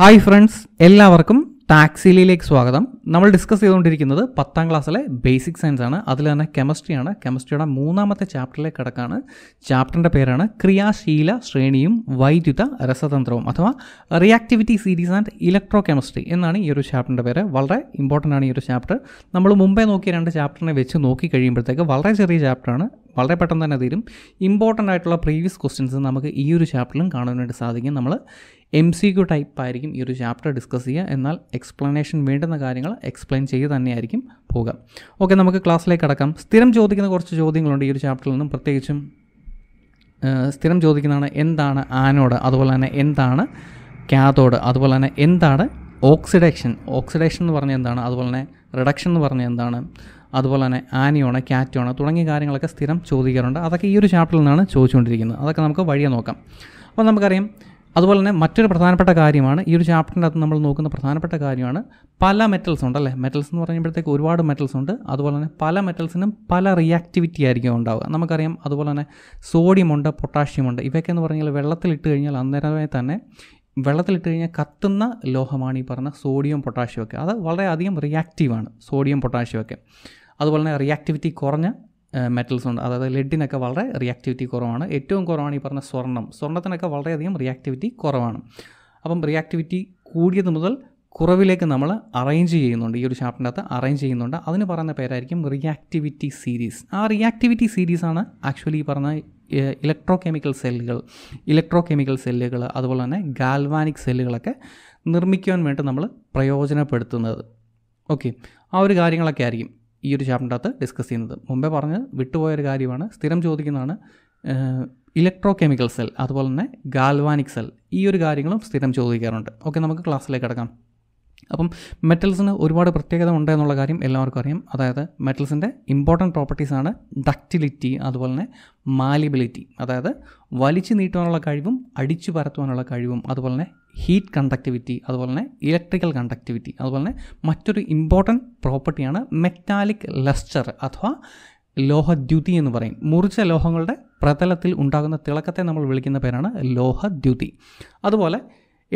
hi friends എല്ലാവർക്കും ടാക്സിലിയിലേക്ക് സ്വാഗതം നമ്മൾ ഡിസ്കസ് ചെയ്തുകൊണ്ടിരിക്കുന്നത് പത്താം ക്ലാസ്സിലെ ബേസിക് സയൻസ് ആണ് അതിൽ തന്നെ കെമിസ്ട്രിയാണ് കെമിസ്ട്രിയുടെ മൂന്നാമത്തെ ചാപ്റ്ററിലേക്ക് കിടക്കാണ് ചാപ്റ്ററിൻ്റെ പേരാണ് ക്രിയാശീല ശ്രേണിയും വൈദ്യുത രസതന്ത്രവും അഥവാ reactivity series and electrochemistry എന്നാണ് ഈ ഒരു ചാപ്റ്ററിൻ്റെ പേര് വളരെ ഇമ്പോർട്ടൻ്റ് ആണ് ഈ ഒരു ചാപ്റ്റർ നമ്മൾ മുമ്പേ നോക്കിയ രണ്ട് ചാപ്റ്ററിനെ വെച്ച് നോക്കി കഴിയുമ്പോഴത്തേക്ക് വളരെ ചെറിയ ചാപ്റ്ററാണ് വളരെ പെട്ടെന്ന് തന്നെ തീരും ഇമ്പോർട്ടൻ്റ് ആയിട്ടുള്ള പ്രീവിയസ് ക്വസ്റ്റ്യൻസ് നമുക്ക് ഈ ഒരു ചാപ്റ്ററിലും കാണാനായിട്ട് സാധിക്കും നമ്മൾ എം സി ക്യു ടൈപ്പ് ആയിരിക്കും ഈ ഒരു ചാപ്റ്റർ ഡിസ്കസ് ചെയ്യുക എന്നാൽ എക്സ്പ്ലനേഷൻ വേണ്ടുന്ന കാര്യങ്ങൾ എക്സ്പ്ലെയിൻ ചെയ്ത് തന്നെയായിരിക്കും പോകുക ഓക്കെ നമുക്ക് ക്ലാസ്സിലേക്ക് കടക്കാം സ്ഥിരം ചോദിക്കുന്ന കുറച്ച് ചോദ്യങ്ങളുണ്ട് ഈ ഒരു ചാപ്റ്ററിൽ നിന്നും പ്രത്യേകിച്ചും സ്ഥിരം ചോദിക്കുന്നതാണ് എന്താണ് ആനോഡ് അതുപോലെ തന്നെ എന്താണ് കാതോഡ് അതുപോലെ തന്നെ എന്താണ് ഓക്സിഡേഷൻ ഓക്സിഡേഷൻ എന്ന് പറഞ്ഞാൽ എന്താണ് അതുപോലെ തന്നെ റിഡക്ഷൻ എന്ന് പറഞ്ഞാൽ എന്താണ് അതുപോലെ തന്നെ ആനയോണ ക്യാറ്റോണ തുടങ്ങിയ കാര്യങ്ങളൊക്കെ സ്ഥിരം ചോദിക്കാറുണ്ട് അതൊക്കെ ഈ ഒരു ചാപ്റ്ററിൽ നിന്നാണ് ചോദിച്ചുകൊണ്ടിരിക്കുന്നത് അതൊക്കെ നമുക്ക് വഴിയെ നോക്കാം അപ്പോൾ നമുക്കറിയാം അതുപോലെ തന്നെ മറ്റൊരു പ്രധാനപ്പെട്ട കാര്യമാണ് ഈ ഒരു ചാപ്റ്ററിൻ്റെ അകത്ത് നമ്മൾ നോക്കുന്ന പ്രധാനപ്പെട്ട കാര്യമാണ് പല മെറ്റൽസ് ഉണ്ട് അല്ലേ മെറ്റൽസ് എന്ന് പറയുമ്പോഴത്തേക്ക് ഒരുപാട് മെറ്റൽസ് ഉണ്ട് അതുപോലെ തന്നെ പല മെറ്റൽസിനും പല റിയാക്ടിവിറ്റി ആയിരിക്കും ഉണ്ടാവുക നമുക്കറിയാം അതുപോലെ തന്നെ സോഡിയമുണ്ട് പൊട്ടാഷ്യമുണ്ട് ഇവയൊക്കെ എന്ന് പറഞ്ഞാൽ വെള്ളത്തിലിട്ട് കഴിഞ്ഞാൽ അന്നേരമേ തന്നെ വെള്ളത്തിലിട്ട് കഴിഞ്ഞാൽ കത്തുന്ന ലോഹമാണ് ഈ പറഞ്ഞ സോഡിയം പൊട്ടാഷ്യമൊക്കെ അത് വളരെയധികം റിയാക്റ്റീവാണ് സോഡിയം പൊട്ടാഷ്യമൊക്കെ അതുപോലെ തന്നെ റിയാക്ടിവിറ്റി കുറഞ്ഞ മെറ്റൽസ് ഉണ്ട് അതായത് ലെഡിനൊക്കെ വളരെ റിയാക്ടിവിറ്റി കുറവാണ് ഏറ്റവും കുറവാണ് ഈ പറഞ്ഞ സ്വർണം സ്വർണ്ണത്തിനൊക്കെ വളരെയധികം റിയാക്ടിവിറ്റി കുറവാണ് അപ്പം റിയാക്ടിവിറ്റി കൂടിയത് മുതൽ കുറവിലേക്ക് നമ്മൾ അറേഞ്ച് ചെയ്യുന്നുണ്ട് ഈ ഒരു ചാപ്റ്ററിൻ്റെ അകത്ത് അറേഞ്ച് ചെയ്യുന്നുണ്ട് അതിന് പറയുന്ന പേരായിരിക്കും റിയാക്ടിവിറ്റി സീരീസ് ആ റിയാക്ടിവിറ്റി സീരീസാണ് ആക്ച്വലി ഈ പറഞ്ഞ ഇലക്ട്രോ കെമിക്കൽ സെല്ലുകൾ ഇലക്ട്രോ കെമിക്കൽ സെല്ലുകൾ അതുപോലെ തന്നെ ഗാൽവാനിക് സെല്ലുകളൊക്കെ നിർമ്മിക്കാൻ വേണ്ടി നമ്മൾ പ്രയോജനപ്പെടുത്തുന്നത് ഓക്കെ ആ ഒരു കാര്യങ്ങളൊക്കെ ആയിരിക്കും ഈ ഒരു അകത്ത് ഡിസ്കസ് ചെയ്യുന്നത് മുമ്പേ പറഞ്ഞ് വിട്ടുപോയൊരു കാര്യമാണ് സ്ഥിരം ചോദിക്കുന്നതാണ് ഇലക്ട്രോ കെമിക്കൽ സെൽ അതുപോലെ തന്നെ ഗാൽവാനിക് സെൽ ഈ ഒരു കാര്യങ്ങളും സ്ഥിരം ചോദിക്കാറുണ്ട് ഓക്കെ നമുക്ക് ക്ലാസ്സിലേക്ക് കിടക്കാം അപ്പം മെറ്റൽസിന് ഒരുപാട് പ്രത്യേകത ഉണ്ട് എന്നുള്ള കാര്യം എല്ലാവർക്കും അറിയാം അതായത് മെറ്റൽസിൻ്റെ ഇമ്പോർട്ടൻറ്റ് പ്രോപ്പർട്ടീസാണ് ഡക്റ്റിലിറ്റി അതുപോലെ തന്നെ മാലിബിലിറ്റി അതായത് വലിച്ചു നീട്ടുവാനുള്ള കഴിവും അടിച്ചു പരത്തുവാനുള്ള കഴിവും അതുപോലെ തന്നെ ഹീറ്റ് കണ്ടക്ടിവിറ്റി അതുപോലെ തന്നെ ഇലക്ട്രിക്കൽ കണ്ടക്ടിവിറ്റി അതുപോലെ തന്നെ മറ്റൊരു ഇമ്പോർട്ടൻറ്റ് പ്രോപ്പർട്ടിയാണ് മെറ്റാലിക് ലസ്റ്റർ അഥവാ ലോഹദ്യുതി എന്ന് പറയും മുറിച്ച ലോഹങ്ങളുടെ പ്രതലത്തിൽ ഉണ്ടാകുന്ന തിളക്കത്തെ നമ്മൾ വിളിക്കുന്ന പേരാണ് ലോഹദ്യുതി അതുപോലെ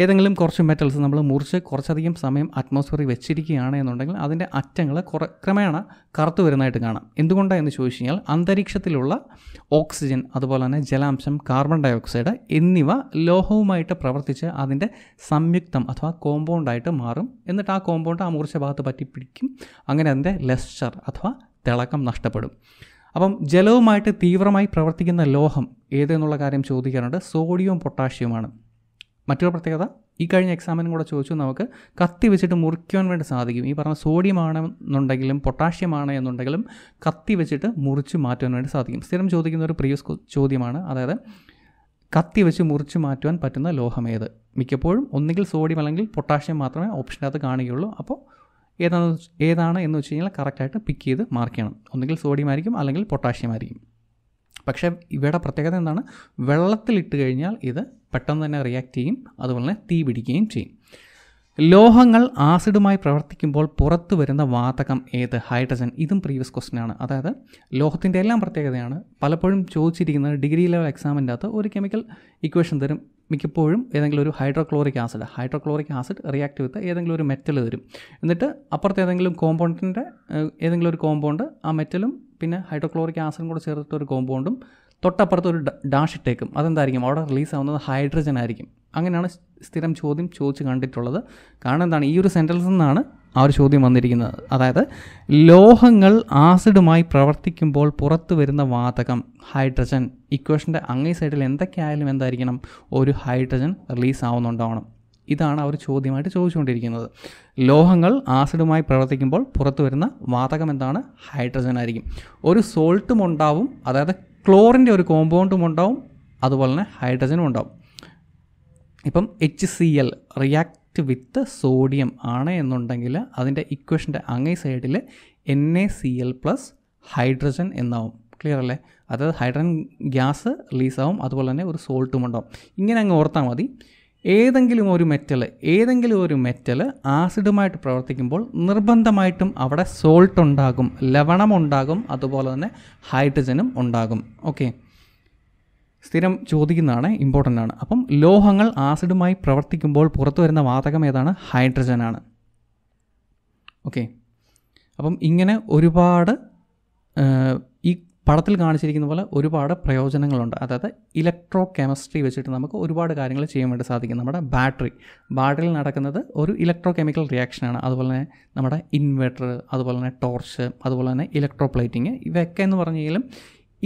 ഏതെങ്കിലും കുറച്ച് മെറ്റൽസ് നമ്മൾ മുറിച്ച് കുറച്ചധികം സമയം അറ്റ്മോസ്ഫിയറിൽ വെച്ചിരിക്കുകയാണ് എന്നുണ്ടെങ്കിൽ അതിൻ്റെ അറ്റങ്ങൾ കുറ ക്രമേണ കറുത്തു വരുന്നതായിട്ട് കാണാം എന്ന് ചോദിച്ചു കഴിഞ്ഞാൽ അന്തരീക്ഷത്തിലുള്ള ഓക്സിജൻ അതുപോലെ തന്നെ ജലാംശം കാർബൺ ഡൈ ഓക്സൈഡ് എന്നിവ ലോഹവുമായിട്ട് പ്രവർത്തിച്ച് അതിൻ്റെ സംയുക്തം അഥവാ കോമ്പൗണ്ടായിട്ട് മാറും എന്നിട്ട് ആ കോമ്പൗണ്ട് ആ മുറിച്ച ഭാഗത്ത് പറ്റിപ്പിടിക്കും അങ്ങനെ അതിൻ്റെ ലെസ്ചർ അഥവാ തിളക്കം നഷ്ടപ്പെടും അപ്പം ജലവുമായിട്ട് തീവ്രമായി പ്രവർത്തിക്കുന്ന ലോഹം ഏതെന്നുള്ള കാര്യം ചോദിക്കാറുണ്ട് സോഡിയവും പൊട്ടാഷ്യവുമാണ് മറ്റൊരു പ്രത്യേകത ഈ കഴിഞ്ഞ എക്സാമിനും കൂടെ ചോദിച്ചു നമുക്ക് കത്തി വെച്ചിട്ട് മുറിക്കുവാൻ വേണ്ടി സാധിക്കും ഈ പറഞ്ഞ സോഡിയം ആണെന്നുണ്ടെങ്കിലും പൊട്ടാഷ്യം ആണ് എന്നുണ്ടെങ്കിലും കത്തി വെച്ചിട്ട് മുറിച്ച് മാറ്റുവാൻ വേണ്ടി സാധിക്കും സ്ഥിരം ചോദിക്കുന്ന ഒരു പ്രീവിയസ് ചോദ്യമാണ് അതായത് കത്തി വെച്ച് മുറിച്ച് മാറ്റുവാൻ പറ്റുന്ന ലോഹമേത് മിക്കപ്പോഴും ഒന്നുകിൽ സോഡിയം അല്ലെങ്കിൽ പൊട്ടാഷ്യം മാത്രമേ ഓപ്ഷനകത്ത് കാണുകയുള്ളൂ അപ്പോൾ ഏതാണ് ഏതാണ് എന്ന് വെച്ച് കഴിഞ്ഞാൽ കറക്റ്റായിട്ട് പിക്ക് ചെയ്ത് മാർക്ക് ചെയ്യണം ഒന്നുകിൽ സോഡിയം ആയിരിക്കും അല്ലെങ്കിൽ പൊട്ടാഷ്യം ആയിരിക്കും പക്ഷേ ഇവയുടെ പ്രത്യേകത എന്താണ് വെള്ളത്തിലിട്ട് കഴിഞ്ഞാൽ ഇത് പെട്ടെന്ന് തന്നെ റിയാക്ട് ചെയ്യും അതുപോലെ തന്നെ തീ പിടിക്കുകയും ചെയ്യും ലോഹങ്ങൾ ആസിഡുമായി പ്രവർത്തിക്കുമ്പോൾ പുറത്തു വരുന്ന വാതകം ഏത് ഹൈഡ്രജൻ ഇതും പ്രീവിയസ് ക്വസ്റ്റ്യൻ ആണ് അതായത് ലോഹത്തിൻ്റെ എല്ലാം പ്രത്യേകതയാണ് പലപ്പോഴും ചോദിച്ചിരിക്കുന്നത് ഡിഗ്രി ലെവൽ എക്സാമിൻ്റെ അകത്ത് ഒരു കെമിക്കൽ ഇക്വേഷൻ തരും മിക്കപ്പോഴും ഏതെങ്കിലും ഒരു hydrochloric acid hydrochloric acid react with ഏതെങ്കിലും ഒരു മെറ്റൽ തരും എന്നിട്ട് അപ്പുറത്തേതെങ്കിലും ഏതെങ്കിലും കോമ്പൗണ്ടിൻ്റെ ഏതെങ്കിലും ഒരു കോമ്പൗണ്ട് ആ മെറ്റലും പിന്നെ ഹൈഡ്രോക്ലോറിക് ആസിഡും കൂടെ ചേർത്തിട്ട് ഒരു കോമ്പൗണ്ടും തൊട്ടപ്പുറത്ത് ഒരു ഡാഷ് ഇട്ടേക്കും അതെന്തായിരിക്കും അവിടെ റിലീസ് ആവുന്നത് ഹൈഡ്രജൻ ആയിരിക്കും അങ്ങനെയാണ് സ്ഥിരം ചോദ്യം ചോദിച്ച് കണ്ടിട്ടുള്ളത് കാരണം എന്താണ് ഈ ഒരു സെൻറ്റൻസിൽ നിന്നാണ് ആ ഒരു ചോദ്യം വന്നിരിക്കുന്നത് അതായത് ലോഹങ്ങൾ ആസിഡുമായി പ്രവർത്തിക്കുമ്പോൾ പുറത്തു വരുന്ന വാതകം ഹൈഡ്രജൻ ഇക്വേഷൻ്റെ അങ്ങേ സൈഡിൽ എന്തൊക്കെ ആയാലും എന്തായിരിക്കണം ഒരു ഹൈഡ്രജൻ റിലീസ് ആവുന്നുണ്ടാവണം ഇതാണ് അവർ ചോദ്യമായിട്ട് ചോദിച്ചുകൊണ്ടിരിക്കുന്നത് ലോഹങ്ങൾ ആസിഡുമായി പ്രവർത്തിക്കുമ്പോൾ പുറത്തു വരുന്ന വാതകം എന്താണ് ഹൈഡ്രജൻ ആയിരിക്കും ഒരു സോൾട്ടും ഉണ്ടാവും അതായത് ക്ലോറിൻ്റെ ഒരു കോമ്പൗണ്ടും ഉണ്ടാവും അതുപോലെ തന്നെ ഹൈഡ്രജനും ഉണ്ടാവും ഇപ്പം H C L react with sodium ആണ് എന്നുണ്ടെങ്കിൽ അതിൻ്റെ ഇക്വേഷൻ്റെ അങ്ങേ സൈഡിൽ N A C L plus hydrogen എന്നാവും ക്ലിയർ അല്ലേ അതായത് ഹൈഡ്രജൻ ഗ്യാസ് റിലീസാവും അതുപോലെ തന്നെ ഒരു സോൾട്ടും ഉണ്ടാവും ഇങ്ങനെ അങ്ങ് ഓർത്താൽ മതി ഏതെങ്കിലും ഒരു മെറ്റൽ ഏതെങ്കിലും ഒരു മെറ്റൽ ആസിഡുമായിട്ട് പ്രവർത്തിക്കുമ്പോൾ നിർബന്ധമായിട്ടും അവിടെ സോൾട്ട് ഉണ്ടാകും ലവണം ഉണ്ടാകും അതുപോലെ തന്നെ ഹൈഡ്രജനും ഉണ്ടാകും ഓക്കെ സ്ഥിരം ചോദിക്കുന്നതാണ് ഇമ്പോർട്ടൻ്റ് ആണ് അപ്പം ലോഹങ്ങൾ ആസിഡുമായി പ്രവർത്തിക്കുമ്പോൾ പുറത്തു വരുന്ന വാതകം ഏതാണ് ഹൈഡ്രജനാണ് ഓക്കെ അപ്പം ഇങ്ങനെ ഒരുപാട് പടത്തിൽ കാണിച്ചിരിക്കുന്ന പോലെ ഒരുപാട് പ്രയോജനങ്ങളുണ്ട് അതായത് ഇലക്ട്രോ കെമിസ്ട്രി വെച്ചിട്ട് നമുക്ക് ഒരുപാട് കാര്യങ്ങൾ ചെയ്യാൻ വേണ്ടി സാധിക്കും നമ്മുടെ ബാറ്ററി ബാറ്ററിയിൽ നടക്കുന്നത് ഒരു ഇലക്ട്രോ കെമിക്കൽ റിയാക്ഷനാണ് അതുപോലെ തന്നെ നമ്മുടെ ഇൻവെർട്ടർ അതുപോലെ തന്നെ ടോർച്ച് അതുപോലെ തന്നെ ഇലക്ട്രോ പ്ലേറ്റിങ് ഇവയൊക്കെ എന്ന് കഴിഞ്ഞാലും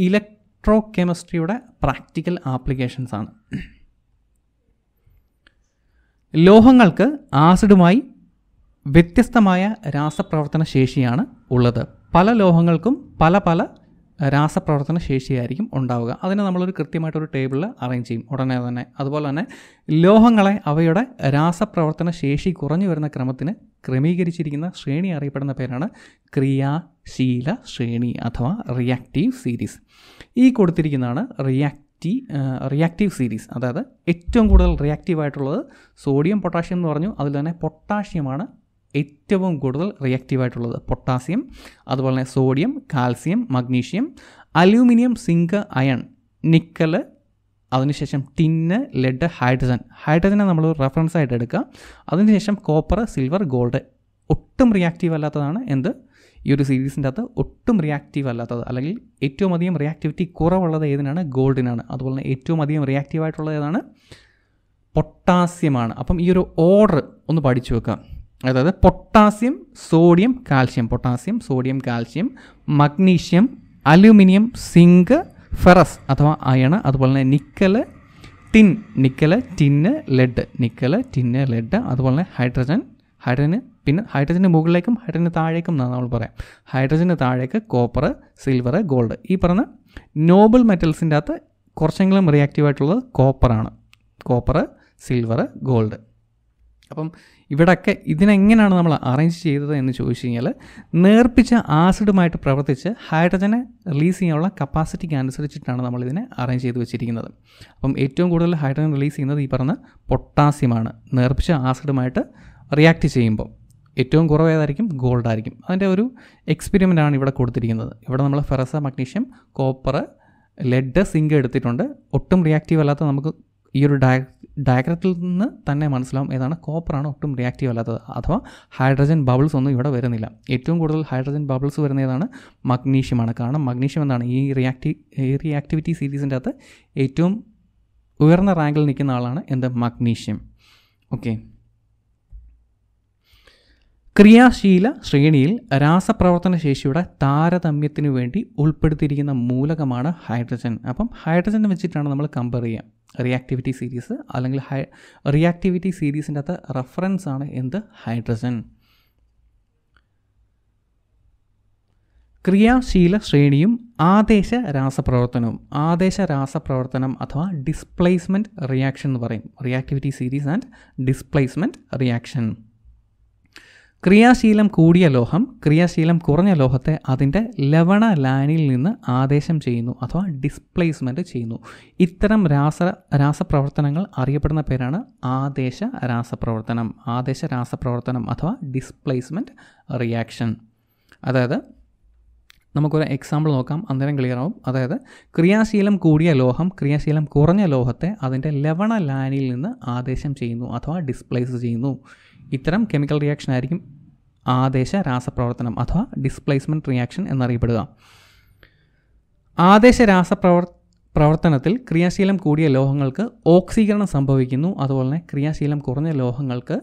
ഇലക്ട്രോ കെമിസ്ട്രിയുടെ പ്രാക്ടിക്കൽ ആപ്ലിക്കേഷൻസ് ആണ് ലോഹങ്ങൾക്ക് ആസിഡുമായി വ്യത്യസ്തമായ രാസപ്രവർത്തന ശേഷിയാണ് ഉള്ളത് പല ലോഹങ്ങൾക്കും പല പല രാസപ്രവർത്തന ശേഷിയായിരിക്കും ഉണ്ടാവുക അതിനെ നമ്മളൊരു കൃത്യമായിട്ടൊരു ടേബിളിൽ അറേഞ്ച് ചെയ്യും ഉടനെ തന്നെ അതുപോലെ തന്നെ ലോഹങ്ങളെ അവയുടെ രാസപ്രവർത്തന ശേഷി കുറഞ്ഞു വരുന്ന ക്രമത്തിന് ക്രമീകരിച്ചിരിക്കുന്ന ശ്രേണി അറിയപ്പെടുന്ന പേരാണ് ക്രിയാശീല ശ്രേണി അഥവാ റിയാക്റ്റീവ് സീരീസ് ഈ കൊടുത്തിരിക്കുന്നതാണ് റിയാക്ട് റിയാക്റ്റീവ് സീരീസ് അതായത് ഏറ്റവും കൂടുതൽ റിയാക്റ്റീവ് ആയിട്ടുള്ളത് സോഡിയം പൊട്ടാഷ്യം എന്ന് പറഞ്ഞു അതിൽ തന്നെ പൊട്ടാഷ്യമാണ് ഏറ്റവും കൂടുതൽ റിയാക്റ്റീവായിട്ടുള്ളത് പൊട്ടാസ്യം അതുപോലെ തന്നെ sodium calcium magnesium aluminium zinc iron nickel അതിനുശേഷം ടിന്ന് ലെഡ് ഹൈഡ്രജൻ ഹൈഡ്രജനെ നമ്മൾ റെഫറൻസ് ആയിട്ട് എടുക്കുക അതിനുശേഷം കോപ്പർ സിൽവർ ഗോൾഡ് ഒട്ടും റിയാക്റ്റീവ് അല്ലാത്തതാണ് എന്ത് ഈ ഒരു സീരീസിൻ്റെ അകത്ത് ഒട്ടും റിയാക്റ്റീവ് അല്ലാത്തത് അല്ലെങ്കിൽ ഏറ്റവും അധികം റിയാക്ടിവിറ്റി കുറവുള്ളത് ഏതിനാണ് ഗോൾഡിനാണ് അതുപോലെ തന്നെ ഏറ്റവും അധികം റിയാക്റ്റീവ് ആയിട്ടുള്ളത് ഏതാണ് പൊട്ടാസ്യമാണ് അപ്പം ഈ ഒരു ഓർഡർ ഒന്ന് പഠിച്ചു വെക്കാം അതായത് potassium sodium calcium potassium sodium calcium magnesium aluminium zinc ferrous അഥവാ അയണ് അതുപോലെ തന്നെ nickel tin nickel tin lead nickel tin lead അതുപോലെ തന്നെ ഹൈഡ്രജൻ ഹൈഡ്രജന് പിന്നെ ഹൈഡ്രജന് മുകളിലേക്കും ഹൈഡ്രജന് താഴേക്കും എന്നാണ് നമ്മൾ പറയാം ഹൈഡ്രജന് താഴേക്ക് കോപ്പർ സിൽവർ ഗോൾഡ് ഈ പറഞ്ഞ നോബിൾ മെറ്റൽസിൻ്റെ അകത്ത് കുറച്ചെങ്കിലും റിയാക്റ്റീവ് ആയിട്ടുള്ളത് കോപ്പറാണ് കോപ്പർ സിൽവർ ഗോൾഡ് അപ്പം ഇവിടെയൊക്കെ ഇതിനെങ്ങനെയാണ് നമ്മൾ അറേഞ്ച് ചെയ്തത് എന്ന് ചോദിച്ചു കഴിഞ്ഞാൽ നേർപ്പിച്ച ആസിഡുമായിട്ട് പ്രവർത്തിച്ച് ഹൈഡ്രജനെ റിലീസ് ചെയ്യാനുള്ള കപ്പാസിറ്റിക്ക് അനുസരിച്ചിട്ടാണ് നമ്മൾ ഇതിനെ അറേഞ്ച് ചെയ്ത് വെച്ചിരിക്കുന്നത് അപ്പം ഏറ്റവും കൂടുതൽ ഹൈഡ്രജൻ റിലീസ് ചെയ്യുന്നത് ഈ പറഞ്ഞ പൊട്ടാസ്യമാണ് നേർപ്പിച്ച ആസിഡുമായിട്ട് റിയാക്ട് ചെയ്യുമ്പോൾ ഏറ്റവും കുറവേതായിരിക്കും ഗോൾഡ് ആയിരിക്കും അതിൻ്റെ ഒരു എക്സ്പെരിമെൻ്റ് ആണ് ഇവിടെ കൊടുത്തിരിക്കുന്നത് ഇവിടെ നമ്മൾ ferrous magnesium copper lead zinc എടുത്തിട്ടുണ്ട് ഒട്ടും റിയാക്റ്റീവ് അല്ലാത്ത നമുക്ക് ഈ ഒരു ഡയ ഡയഗ്രത്തിൽ നിന്ന് തന്നെ മനസ്സിലാവും ഏതാണ് കോപ്പറാണ് ഒട്ടും റിയാക്റ്റീവ് അല്ലാത്തത് അഥവാ ഹൈഡ്രജൻ ബബിൾസ് ഒന്നും ഇവിടെ വരുന്നില്ല ഏറ്റവും കൂടുതൽ ഹൈഡ്രജൻ ബബിൾസ് വരുന്ന ഏതാണ് മഗ്നീഷ്യമാണ് കാരണം മഗ്നീഷ്യം എന്നാണ് ഈ റിയാക്റ്റി റിയാക്ടിവിറ്റി സീരീസിൻ്റെ അകത്ത് ഏറ്റവും ഉയർന്ന റാങ്കിൽ നിൽക്കുന്ന ആളാണ് എന്ത് മഗ്നീഷ്യം ഓക്കെ ക്രിയാശീല ശ്രേണിയിൽ രാസപ്രവർത്തന ശേഷിയുടെ താരതമ്യത്തിന് വേണ്ടി ഉൾപ്പെടുത്തിയിരിക്കുന്ന മൂലകമാണ് ഹൈഡ്രജൻ അപ്പം ഹൈഡ്രജൻ വെച്ചിട്ടാണ് നമ്മൾ കമ്പയർ ചെയ്യുക റിയാക്ടിവിറ്റി സീരീസ് അല്ലെങ്കിൽ ഹൈ റിയാക്ടിവിറ്റി സീരീസിൻ്റെ അകത്ത് റെഫറൻസ് ആണ് എന്ത് ഹൈഡ്രജൻ ക്രിയാശീല ശ്രേണിയും ആദേശ രാസപ്രവർത്തനവും ആദേശ രാസപ്രവർത്തനം അഥവാ ഡിസ്പ്ലേസ്മെൻറ്റ് റിയാക്ഷൻ എന്ന് പറയും reactivity series and displacement reaction ക്രിയാശീലം കൂടിയ ലോഹം ക്രിയാശീലം കുറഞ്ഞ ലോഹത്തെ അതിൻ്റെ ലവണ ലാനിൽ നിന്ന് ആദേശം ചെയ്യുന്നു അഥവാ ഡിസ്പ്ലേസ്മെൻറ്റ് ചെയ്യുന്നു ഇത്തരം രാസ രാസപ്രവർത്തനങ്ങൾ അറിയപ്പെടുന്ന പേരാണ് ആദേശ രാസപ്രവർത്തനം ആദേശ രാസപ്രവർത്തനം അഥവാ ഡിസ്പ്ലേസ്മെൻറ്റ് റിയാക്ഷൻ അതായത് നമുക്കൊരു എക്സാമ്പിൾ നോക്കാം അന്നേരം ക്ലിയർ ആവും അതായത് ക്രിയാശീലം കൂടിയ ലോഹം ക്രിയാശീലം കുറഞ്ഞ ലോഹത്തെ അതിൻ്റെ ലവണ ലാനിൽ നിന്ന് ആദേശം ചെയ്യുന്നു അഥവാ ഡിസ്പ്ലേസ് ചെയ്യുന്നു ഇത്തരം കെമിക്കൽ റിയാക്ഷൻ ആയിരിക്കും ആദേശ രാസപ്രവർത്തനം അഥവാ ഡിസ്പ്ലേസ്മെൻറ്റ് റിയാക്ഷൻ എന്നറിയപ്പെടുക ആദേശ രാസപ്രവർ പ്രവർത്തനത്തിൽ ക്രിയാശീലം കൂടിയ ലോഹങ്ങൾക്ക് ഓക്സീകരണം സംഭവിക്കുന്നു അതുപോലെ തന്നെ ക്രിയാശീലം കുറഞ്ഞ ലോഹങ്ങൾക്ക്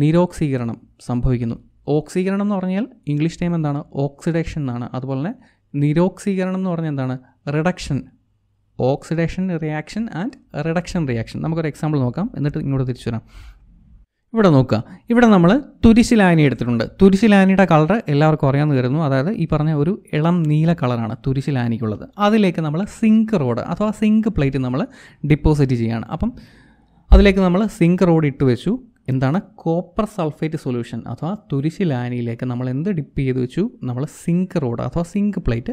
നിരോക്സീകരണം സംഭവിക്കുന്നു ഓക്സീകരണം എന്ന് പറഞ്ഞാൽ ഇംഗ്ലീഷ് ടൈം എന്താണ് ഓക്സിഡേഷൻ എന്നാണ് അതുപോലെ തന്നെ നിരോക്സീകരണം എന്ന് പറഞ്ഞാൽ എന്താണ് reduction oxidation reaction and reduction reaction നമുക്കൊരു എക്സാമ്പിൾ നോക്കാം എന്നിട്ട് ഇങ്ങോട്ട് തിരിച്ചു വരാം ഇവിടെ നോക്കുക ഇവിടെ നമ്മൾ തുരിശിലാനി എടുത്തിട്ടുണ്ട് തുരിശിലാനിയുടെ കളർ എല്ലാവർക്കും അറിയാമെന്ന് കരുതുന്നു അതായത് ഈ പറഞ്ഞ ഒരു ഇളം നീല കളറാണ് തുരിശിലാനിക്കുള്ളത് അതിലേക്ക് നമ്മൾ സിങ്ക് റോഡ് അഥവാ സിങ്ക് പ്ലേറ്റ് നമ്മൾ ഡിപ്പോസിറ്റ് ചെയ്യുകയാണ് അപ്പം അതിലേക്ക് നമ്മൾ സിങ്ക് റോഡ് ഇട്ട് വെച്ചു എന്താണ് കോപ്പർ സൾഫേറ്റ് സൊല്യൂഷൻ അഥവാ തുരിശിലാനിയിലേക്ക് നമ്മൾ എന്ത് ഡിപ്പ് ചെയ്ത് വെച്ചു നമ്മൾ സിങ്ക് റോഡ് അഥവാ സിങ്ക് പ്ലേറ്റ്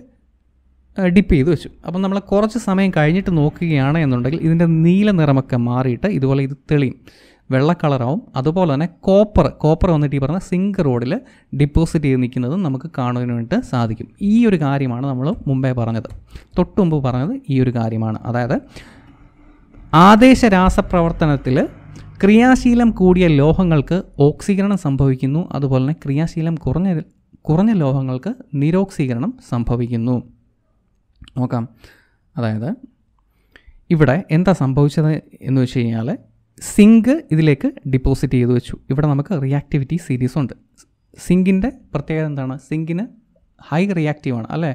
ഡിപ്പ് ചെയ്ത് വെച്ചു അപ്പം നമ്മൾ കുറച്ച് സമയം കഴിഞ്ഞിട്ട് നോക്കുകയാണ് എന്നുണ്ടെങ്കിൽ ഇതിൻ്റെ നീല നിറമൊക്കെ മാറിയിട്ട് ഇതുപോലെ ഇത് തെളിയും വെള്ള അതുപോലെ തന്നെ കോപ്പർ കോപ്പർ വന്നിട്ട് ഈ പറഞ്ഞ സിങ്ക് റോഡിൽ ഡിപ്പോസിറ്റ് ചെയ്ത് നിൽക്കുന്നതും നമുക്ക് കാണുവാൻ വേണ്ടിയിട്ട് സാധിക്കും ഈ ഒരു കാര്യമാണ് നമ്മൾ മുമ്പേ പറഞ്ഞത് മുമ്പ് പറഞ്ഞത് ഈ ഒരു കാര്യമാണ് അതായത് ആദേശ രാസപ്രവർത്തനത്തിൽ ക്രിയാശീലം കൂടിയ ലോഹങ്ങൾക്ക് ഓക്സീകരണം സംഭവിക്കുന്നു അതുപോലെ തന്നെ ക്രിയാശീലം കുറഞ്ഞ കുറഞ്ഞ ലോഹങ്ങൾക്ക് നിരോക്സീകരണം സംഭവിക്കുന്നു നോക്കാം അതായത് ഇവിടെ എന്താ സംഭവിച്ചത് എന്ന് വെച്ച് കഴിഞ്ഞാൽ സിങ്ക് ഇതിലേക്ക് ഡിപ്പോസിറ്റ് ചെയ്ത് വെച്ചു ഇവിടെ നമുക്ക് റിയാക്ടിവിറ്റി സീരീസ് ഉണ്ട് സിങ്കിൻ്റെ പ്രത്യേകത എന്താണ് സിങ്കിന് ഹൈ റിയാക്റ്റീവാണ് അല്ലേ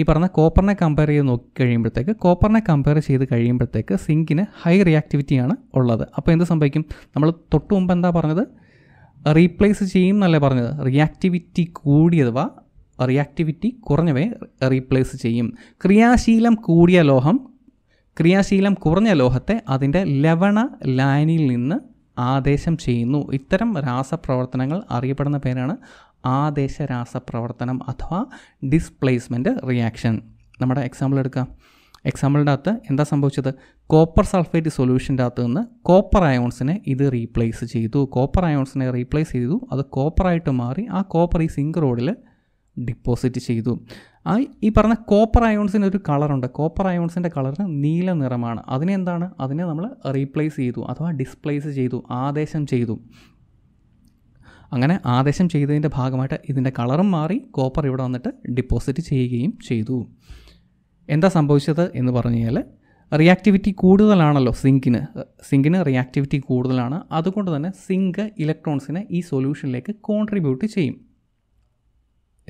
ഈ പറഞ്ഞ കോപ്പറിനെ കമ്പയർ ചെയ്ത് നോക്കി കഴിയുമ്പോഴത്തേക്ക് കോപ്പറിനെ കമ്പയർ ചെയ്ത് കഴിയുമ്പോഴത്തേക്ക് സിങ്കിന് ഹൈ റിയാക്ടിവിറ്റിയാണ് ഉള്ളത് അപ്പോൾ എന്ത് സംഭവിക്കും നമ്മൾ തൊട്ട് മുമ്പ് എന്താ പറഞ്ഞത് റീപ്ലേസ് ചെയ്യും എന്നല്ലേ പറഞ്ഞത് റിയാക്ടിവിറ്റി കൂടിയവ റിയാക്ടിവിറ്റി കുറഞ്ഞവയെ റീപ്ലേസ് ചെയ്യും ക്രിയാശീലം കൂടിയ ലോഹം ക്രിയാശീലം കുറഞ്ഞ ലോഹത്തെ അതിൻ്റെ ലവണ ലായനിയിൽ നിന്ന് ആദേശം ചെയ്യുന്നു ഇത്തരം രാസപ്രവർത്തനങ്ങൾ അറിയപ്പെടുന്ന പേരാണ് ആദേശ രാസപ്രവർത്തനം അഥവാ ഡിസ്പ്ലേസ്മെൻറ്റ് റിയാക്ഷൻ നമ്മുടെ എക്സാമ്പിൾ എടുക്കാം എക്സാമ്പിളിൻ്റെ അകത്ത് എന്താ സംഭവിച്ചത് കോപ്പർ സൾഫേറ്റ് സൊല്യൂഷൻ്റെ അകത്ത് നിന്ന് കോപ്പർ അയോൺസിനെ ഇത് റീപ്ലേസ് ചെയ്തു കോപ്പർ അയോൺസിനെ റീപ്ലേസ് ചെയ്തു അത് കോപ്പറായിട്ട് മാറി ആ കോപ്പർ ഈ സിങ്ക് റോഡിൽ ഡിപ്പോസിറ്റ് ചെയ്തു ആ ഈ പറഞ്ഞ കോപ്പർ അയോൺസിന് ഒരു കളറുണ്ട് കോപ്പർ അയോൺസിൻ്റെ കളറിന് നീല നിറമാണ് അതിനെ അതിനെ നമ്മൾ റീപ്ലേസ് ചെയ്തു അഥവാ ഡിസ്പ്ലേസ് ചെയ്തു ആദേശം ചെയ്തു അങ്ങനെ ആദേശം ചെയ്തതിൻ്റെ ഭാഗമായിട്ട് ഇതിൻ്റെ കളറും മാറി കോപ്പർ ഇവിടെ വന്നിട്ട് ഡിപ്പോസിറ്റ് ചെയ്യുകയും ചെയ്തു എന്താ സംഭവിച്ചത് എന്ന് പറഞ്ഞു കഴിഞ്ഞാൽ റിയാക്ടിവിറ്റി കൂടുതലാണല്ലോ സിങ്കിന് സിങ്കിന് റിയാക്ടിവിറ്റി കൂടുതലാണ് അതുകൊണ്ട് തന്നെ സിങ്ക് ഇലക്ട്രോൺസിനെ ഈ സൊല്യൂഷനിലേക്ക് കോൺട്രിബ്യൂട്ട് ചെയ്യും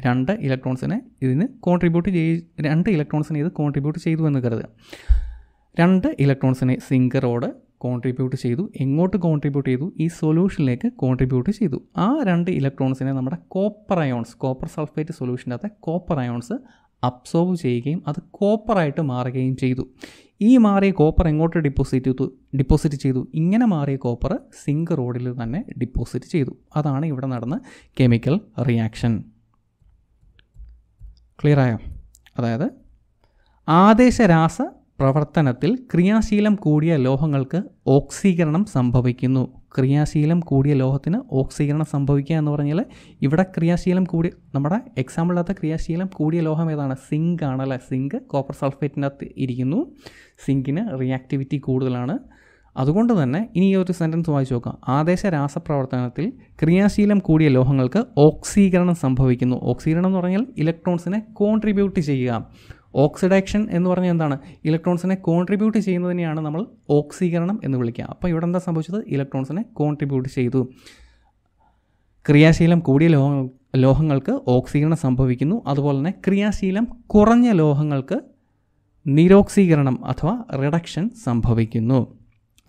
രണ്ട് ഇലക്ട്രോൺസിനെ ഇതിന് കോൺട്രിബ്യൂട്ട് ചെയ് രണ്ട് ഇലക്ട്രോൺസിനെ ഇത് കോൺട്രിബ്യൂട്ട് ചെയ്തു എന്ന് കരുതുക രണ്ട് ഇലക്ട്രോൺസിനെ സിങ്കറോട് കോൺട്രിബ്യൂട്ട് ചെയ്തു എങ്ങോട്ട് കോൺട്രിബ്യൂട്ട് ചെയ്തു ഈ സൊല്യൂഷനിലേക്ക് കോൺട്രിബ്യൂട്ട് ചെയ്തു ആ രണ്ട് ഇലക്ട്രോൺസിനെ നമ്മുടെ കോപ്പർ അയോൺസ് കോപ്പർ സൾഫേറ്റ് സൊല്യൂഷൻ്റെ അകത്തെ കോപ്പർ അയോൺസ് അബ്സോർവ് ചെയ്യുകയും അത് കോപ്പറായിട്ട് മാറുകയും ചെയ്തു ഈ മാറിയ കോപ്പർ എങ്ങോട്ട് ഡിപ്പോസിറ്റ് ചെയ്തു ഡിപ്പോസിറ്റ് ചെയ്തു ഇങ്ങനെ മാറിയ കോപ്പർ സിങ്ക് റോഡിൽ തന്നെ ഡിപ്പോസിറ്റ് ചെയ്തു അതാണ് ഇവിടെ നടന്ന കെമിക്കൽ റിയാക്ഷൻ ക്ലിയറായോ അതായത് ആദേശരാസ പ്രവർത്തനത്തിൽ ക്രിയാശീലം കൂടിയ ലോഹങ്ങൾക്ക് ഓക്സീകരണം സംഭവിക്കുന്നു ക്രിയാശീലം കൂടിയ ലോഹത്തിന് ഓക്സീകരണം സംഭവിക്കുക എന്ന് പറഞ്ഞാൽ ഇവിടെ ക്രിയാശീലം കൂടി നമ്മുടെ എക്സാമ്പിളിനകത്ത് ക്രിയാശീലം കൂടിയ ലോഹം ഏതാണ് സിങ്ക് ആണല്ലേ സിങ്ക് കോപ്പർ സൾഫേറ്റിനകത്ത് ഇരിക്കുന്നു സിങ്കിന് റിയാക്ടിവിറ്റി കൂടുതലാണ് അതുകൊണ്ട് തന്നെ ഇനി ഈ ഒരു സെൻറ്റൻസ് വായിച്ചു നോക്കാം ആദേശ രാസപ്രവർത്തനത്തിൽ ക്രിയാശീലം കൂടിയ ലോഹങ്ങൾക്ക് ഓക്സീകരണം സംഭവിക്കുന്നു ഓക്സീകരണം എന്ന് പറഞ്ഞാൽ ഇലക്ട്രോൺസിനെ കോൺട്രിബ്യൂട്ട് ചെയ്യുക ഓക്സിഡേഷൻ എന്ന് പറഞ്ഞാൽ എന്താണ് ഇലക്ട്രോൺസിനെ കോൺട്രിബ്യൂട്ട് ചെയ്യുന്നതിനെയാണ് നമ്മൾ ഓക്സീകരണം എന്ന് വിളിക്കുക അപ്പോൾ ഇവിടെ എന്താ സംഭവിച്ചത് ഇലക്ട്രോൺസിനെ കോൺട്രിബ്യൂട്ട് ചെയ്തു ക്രിയാശീലം കൂടിയ ലോഹ ലോഹങ്ങൾക്ക് ഓക്സീകരണം സംഭവിക്കുന്നു അതുപോലെ തന്നെ ക്രിയാശീലം കുറഞ്ഞ ലോഹങ്ങൾക്ക് നിരോക്സീകരണം അഥവാ റിഡക്ഷൻ സംഭവിക്കുന്നു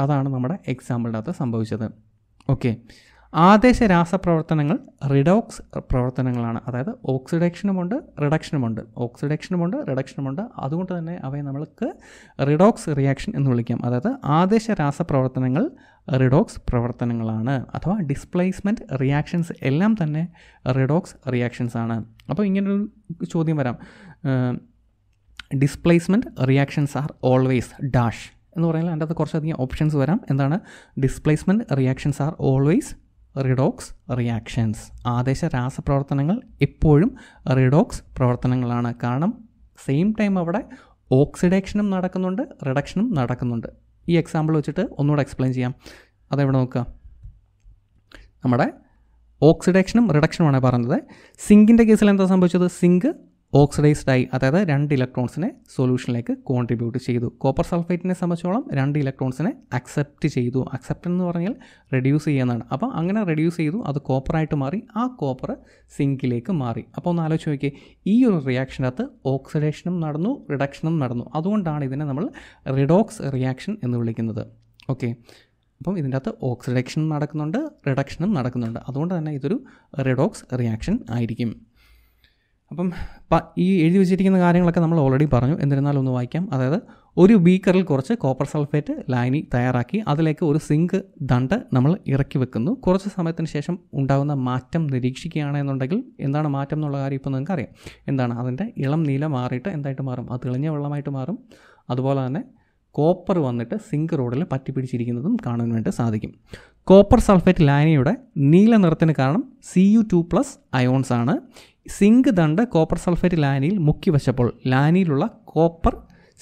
അതാണ് നമ്മുടെ എക്സാമ്പിളിനകത്ത് സംഭവിച്ചത് ഓക്കെ ആദേശ രാസപ്രവർത്തനങ്ങൾ റിഡോക്സ് പ്രവർത്തനങ്ങളാണ് അതായത് ഓക്സിഡേഷനുമുണ്ട് റിഡക്ഷനുമുണ്ട് ഓക്സിഡേഷനുമുണ്ട് റിഡക്ഷനുമുണ്ട് അതുകൊണ്ട് തന്നെ അവയെ നമ്മൾക്ക് റിഡോക്സ് റിയാക്ഷൻ എന്ന് വിളിക്കാം അതായത് ആദേശ രാസപ്രവർത്തനങ്ങൾ റിഡോക്സ് പ്രവർത്തനങ്ങളാണ് അഥവാ ഡിസ്പ്ലേസ്മെൻറ്റ് റിയാക്ഷൻസ് എല്ലാം തന്നെ റിഡോക്സ് റിയാക്ഷൻസ് ആണ് അപ്പോൾ ഇങ്ങനൊരു ചോദ്യം വരാം displacement reactions are always dash എന്ന് പറയുന്നത് അതിൻ്റെ അകത്ത് കുറച്ചധികം ഓപ്ഷൻസ് വരാം എന്താണ് displacement reactions are always redox reactions ആദേശ രാസപ്രവർത്തനങ്ങൾ എപ്പോഴും റിഡോക്സ് പ്രവർത്തനങ്ങളാണ് കാരണം സെയിം ടൈം അവിടെ ഓക്സിഡേഷനും നടക്കുന്നുണ്ട് റിഡക്ഷനും നടക്കുന്നുണ്ട് ഈ എക്സാമ്പിൾ വെച്ചിട്ട് ഒന്നുകൂടെ എക്സ്പ്ലെയിൻ ചെയ്യാം അതെവിടെ നോക്കുക നമ്മുടെ ഓക്സിഡേഷനും റിഡക്ഷനുമാണ് പറഞ്ഞത് സിങ്കിൻ്റെ കേസിൽ എന്താ സംഭവിച്ചത് സിങ്ക് ഓക്സിഡൈസ്ഡ് ആയി അതായത് രണ്ട് ഇലക്ട്രോൺസിനെ സൊല്യൂഷനിലേക്ക് കോൺട്രിബ്യൂട്ട് ചെയ്തു കോപ്പർ സൾഫേറ്റിനെ സംബന്ധിച്ചോളം രണ്ട് ഇലക്ട്രോൺസിനെ അക്സെപ്റ്റ് ചെയ്തു അക്സെപ്റ്റ് എന്ന് പറഞ്ഞാൽ റെഡ്യൂസ് ചെയ്യുന്നതാണ് അപ്പോൾ അങ്ങനെ റെഡ്യൂസ് ചെയ്തു അത് കോപ്പറായിട്ട് മാറി ആ കോപ്പർ സിങ്കിലേക്ക് മാറി അപ്പോൾ ഒന്ന് ആലോചിച്ച് നോക്കിയേ ഈ ഒരു റിയാക്ഷനകത്ത് ഓക്സിഡേഷനും നടന്നു റിഡക്ഷനും നടന്നു അതുകൊണ്ടാണ് ഇതിനെ നമ്മൾ റിഡോക്സ് റിയാക്ഷൻ എന്ന് വിളിക്കുന്നത് ഓക്കെ അപ്പം ഇതിൻ്റെ അകത്ത് ഓക്സിഡേഷനും നടക്കുന്നുണ്ട് റിഡക്ഷനും നടക്കുന്നുണ്ട് അതുകൊണ്ട് തന്നെ ഇതൊരു റിഡോക്സ് റിയാക്ഷൻ ആയിരിക്കും അപ്പം ഈ എഴുതി വെച്ചിരിക്കുന്ന കാര്യങ്ങളൊക്കെ നമ്മൾ ഓൾറെഡി പറഞ്ഞു എന്നിരുന്നാലും ഒന്ന് വായിക്കാം അതായത് ഒരു ബീക്കറിൽ കുറച്ച് കോപ്പർ സൾഫേറ്റ് ലായനി തയ്യാറാക്കി അതിലേക്ക് ഒരു സിങ്ക് ദണ്ട് നമ്മൾ ഇറക്കി വെക്കുന്നു കുറച്ച് സമയത്തിന് ശേഷം ഉണ്ടാകുന്ന മാറ്റം നിരീക്ഷിക്കുകയാണെന്നുണ്ടെങ്കിൽ എന്താണ് മാറ്റം എന്നുള്ള കാര്യം ഇപ്പോൾ നിങ്ങൾക്ക് അറിയാം എന്താണ് അതിൻ്റെ ഇളം നീല മാറിയിട്ട് എന്തായിട്ട് മാറും അത് തെളിഞ്ഞ വെള്ളമായിട്ട് മാറും അതുപോലെ തന്നെ കോപ്പർ വന്നിട്ട് സിങ്ക് റോഡിൽ പറ്റിപ്പിടിച്ചിരിക്കുന്നതും കാണാൻ വേണ്ടി സാധിക്കും കോപ്പർ സൾഫേറ്റ് ലായനിയുടെ നീല നിറത്തിന് കാരണം C U two plus ions ആണ് സിങ്ക് ദണ്ട് കോപ്പർ സൾഫേറ്റ് ലാനിയിൽ മുക്കി വച്ചപ്പോൾ ലാനിയിലുള്ള copper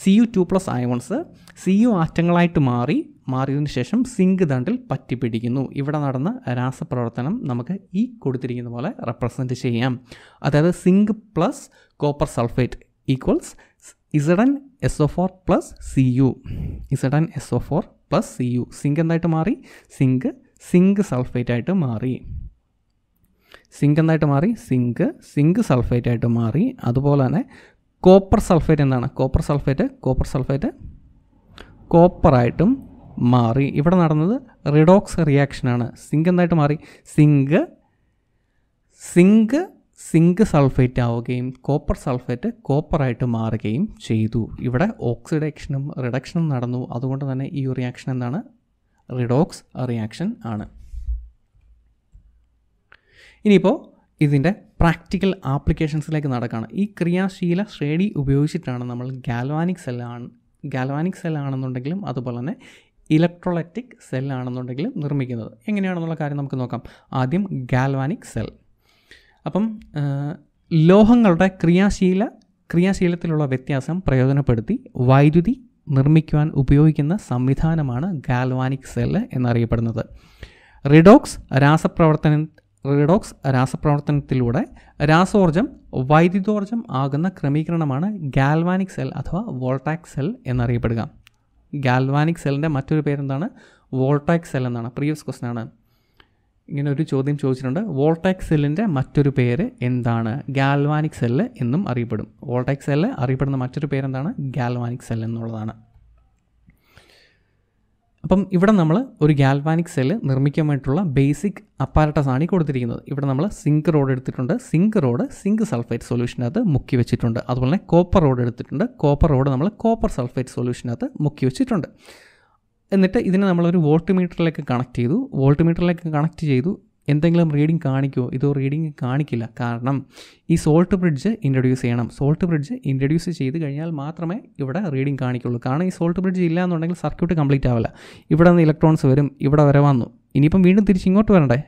C U two plus ions C U ആറ്റങ്ങളായിട്ട് മാറി മാറിയതിനു ശേഷം സിങ്ക് ദണ്ടിൽ പറ്റിപ്പിടിക്കുന്നു ഇവിടെ നടന്ന രാസപ്രവർത്തനം നമുക്ക് ഈ കൊടുത്തിരിക്കുന്ന പോലെ റെപ്രസെൻറ്റ് ചെയ്യാം അതായത് zinc plus copper sulphate equals Z N S O four plus C U Z N S O four plus C U zinc എന്തായിട്ട് മാറി സിങ്ക് സിങ്ക് സൾഫേറ്റ് ആയിട്ട് മാറി സിങ്ക് എന്തായിട്ട് മാറി സിങ്ക് സിങ്ക് സൾഫേറ്റ് ആയിട്ട് മാറി അതുപോലെ തന്നെ കോപ്പർ സൾഫേറ്റ് എന്താണ് കോപ്പർ സൾഫേറ്റ് കോപ്പർ സൾഫേറ്റ് കോപ്പറായിട്ടും മാറി ഇവിടെ നടന്നത് റിഡോക്സ് റിയാക്ഷനാണ് സിങ്ക് എന്തായിട്ട് മാറി സിങ്ക് സിങ്ക് സിങ്ക് സൾഫേറ്റ് ആവുകയും കോപ്പർ സൾഫേറ്റ് കോപ്പറായിട്ട് മാറുകയും ചെയ്തു ഇവിടെ ഓക്സിഡേഷനും റിഡക്ഷനും നടന്നു അതുകൊണ്ട് തന്നെ ഈ റിയാക്ഷൻ എന്താണ് റിഡോക്സ് റിയാക്ഷൻ ആണ് ഇനിയിപ്പോൾ ഇതിൻ്റെ പ്രാക്ടിക്കൽ ആപ്ലിക്കേഷൻസിലേക്ക് നടക്കുകയാണ് ഈ ക്രിയാശീല ശ്രേണി ഉപയോഗിച്ചിട്ടാണ് നമ്മൾ ഗാൽവാനിക് സെല്ലാണ് ഗാൽവാനിക് സെല്ലാണെന്നുണ്ടെങ്കിലും അതുപോലെ തന്നെ ഇലക്ട്രോലറ്റിക് സെല്ലാണെന്നുണ്ടെങ്കിലും നിർമ്മിക്കുന്നത് എങ്ങനെയാണെന്നുള്ള കാര്യം നമുക്ക് നോക്കാം ആദ്യം ഗാൽവാനിക് സെൽ അപ്പം ലോഹങ്ങളുടെ ക്രിയാശീല ക്രിയാശീലത്തിലുള്ള വ്യത്യാസം പ്രയോജനപ്പെടുത്തി വൈദ്യുതി നിർമ്മിക്കുവാൻ ഉപയോഗിക്കുന്ന സംവിധാനമാണ് ഗാൽവാനിക് സെല്ല് എന്നറിയപ്പെടുന്നത് റിഡോക്സ് രാസപ്രവർത്തന റീഡോക്സ് രാസപ്രവർത്തനത്തിലൂടെ രാസോർജം വൈദ്യുതോർജം ആകുന്ന ക്രമീകരണമാണ് ഗാൽവാനിക് സെൽ അഥവാ വോൾട്ടാക് സെൽ എന്നറിയപ്പെടുക ഗാൽവാനിക് സെല്ലിൻ്റെ മറ്റൊരു പേരെന്താണ് വോൾട്ടാക് സെൽ എന്നാണ് പ്രീവിയസ് ക്വസ്റ്റൻ ആണ് ഇങ്ങനെ ഒരു ചോദ്യം ചോദിച്ചിട്ടുണ്ട് വോൾട്ടാക് സെല്ലിൻ്റെ മറ്റൊരു പേര് എന്താണ് ഗാൽവാനിക് സെല്ല് എന്നും അറിയപ്പെടും വോൾട്ടാക് സെല്ല് അറിയപ്പെടുന്ന മറ്റൊരു പേരെന്താണ് ഗാൽവാനിക് സെൽ എന്നുള്ളതാണ് അപ്പം ഇവിടെ നമ്മൾ ഒരു ഗാൽവാനിക് സെല്ല് നിർമ്മിക്കാൻ വേണ്ടിയിട്ടുള്ള ബേസിക് അപ്പാരറ്റസ് ആണ് ഈ കൊടുത്തിരിക്കുന്നത് ഇവിടെ നമ്മൾ സിങ്ക് റോഡ് എടുത്തിട്ടുണ്ട് സിങ്ക് റോഡ് സിങ്ക് സൾഫേറ്റ് സൊല്യൂഷനകത്ത് മുക്കി വെച്ചിട്ടുണ്ട് അതുപോലെ തന്നെ കോപ്പർ റോഡ് എടുത്തിട്ടുണ്ട് കോപ്പർ റോഡ് നമ്മൾ കോപ്പർ സൾഫേറ്റ് സൊല്യൂഷനകത്ത് മുക്കി വെച്ചിട്ടുണ്ട് എന്നിട്ട് ഇതിനെ നമ്മളൊരു വോൾട്ട് മീറ്ററിലേക്ക് കണക്ട് ചെയ്തു വോൾട്ട് മീറ്ററിലേക്ക് കണക്ട് ചെയ്തു എന്തെങ്കിലും റീഡിംഗ് കാണിക്കുമോ ഇതോ റീഡിംഗ് കാണിക്കില്ല കാരണം ഈ സോൾട്ട് ബ്രിഡ്ജ് ഇൻട്രൊഡ്യൂസ് ചെയ്യണം സോൾട്ട് ബ്രിഡ്ജ് ഇൻട്രൊഡ്യൂസ് ചെയ്ത് കഴിഞ്ഞാൽ മാത്രമേ ഇവിടെ റീഡിംഗ് കാണിക്കുള്ളൂ കാരണം ഈ സോൾട്ട് ബ്രിഡ്ജ് ഇല്ല എന്നുണ്ടെങ്കിൽ സർക്യൂട്ട് കംപ്ലീറ്റ് ആവില്ല ഇവിടെ നിന്ന് ഇലക്ട്രോൺസ് വരും ഇവിടെ വരെ വന്നു ഇനിയിപ്പം വീണ്ടും തിരിച്ച് ഇങ്ങോട്ട് വരണ്ടേ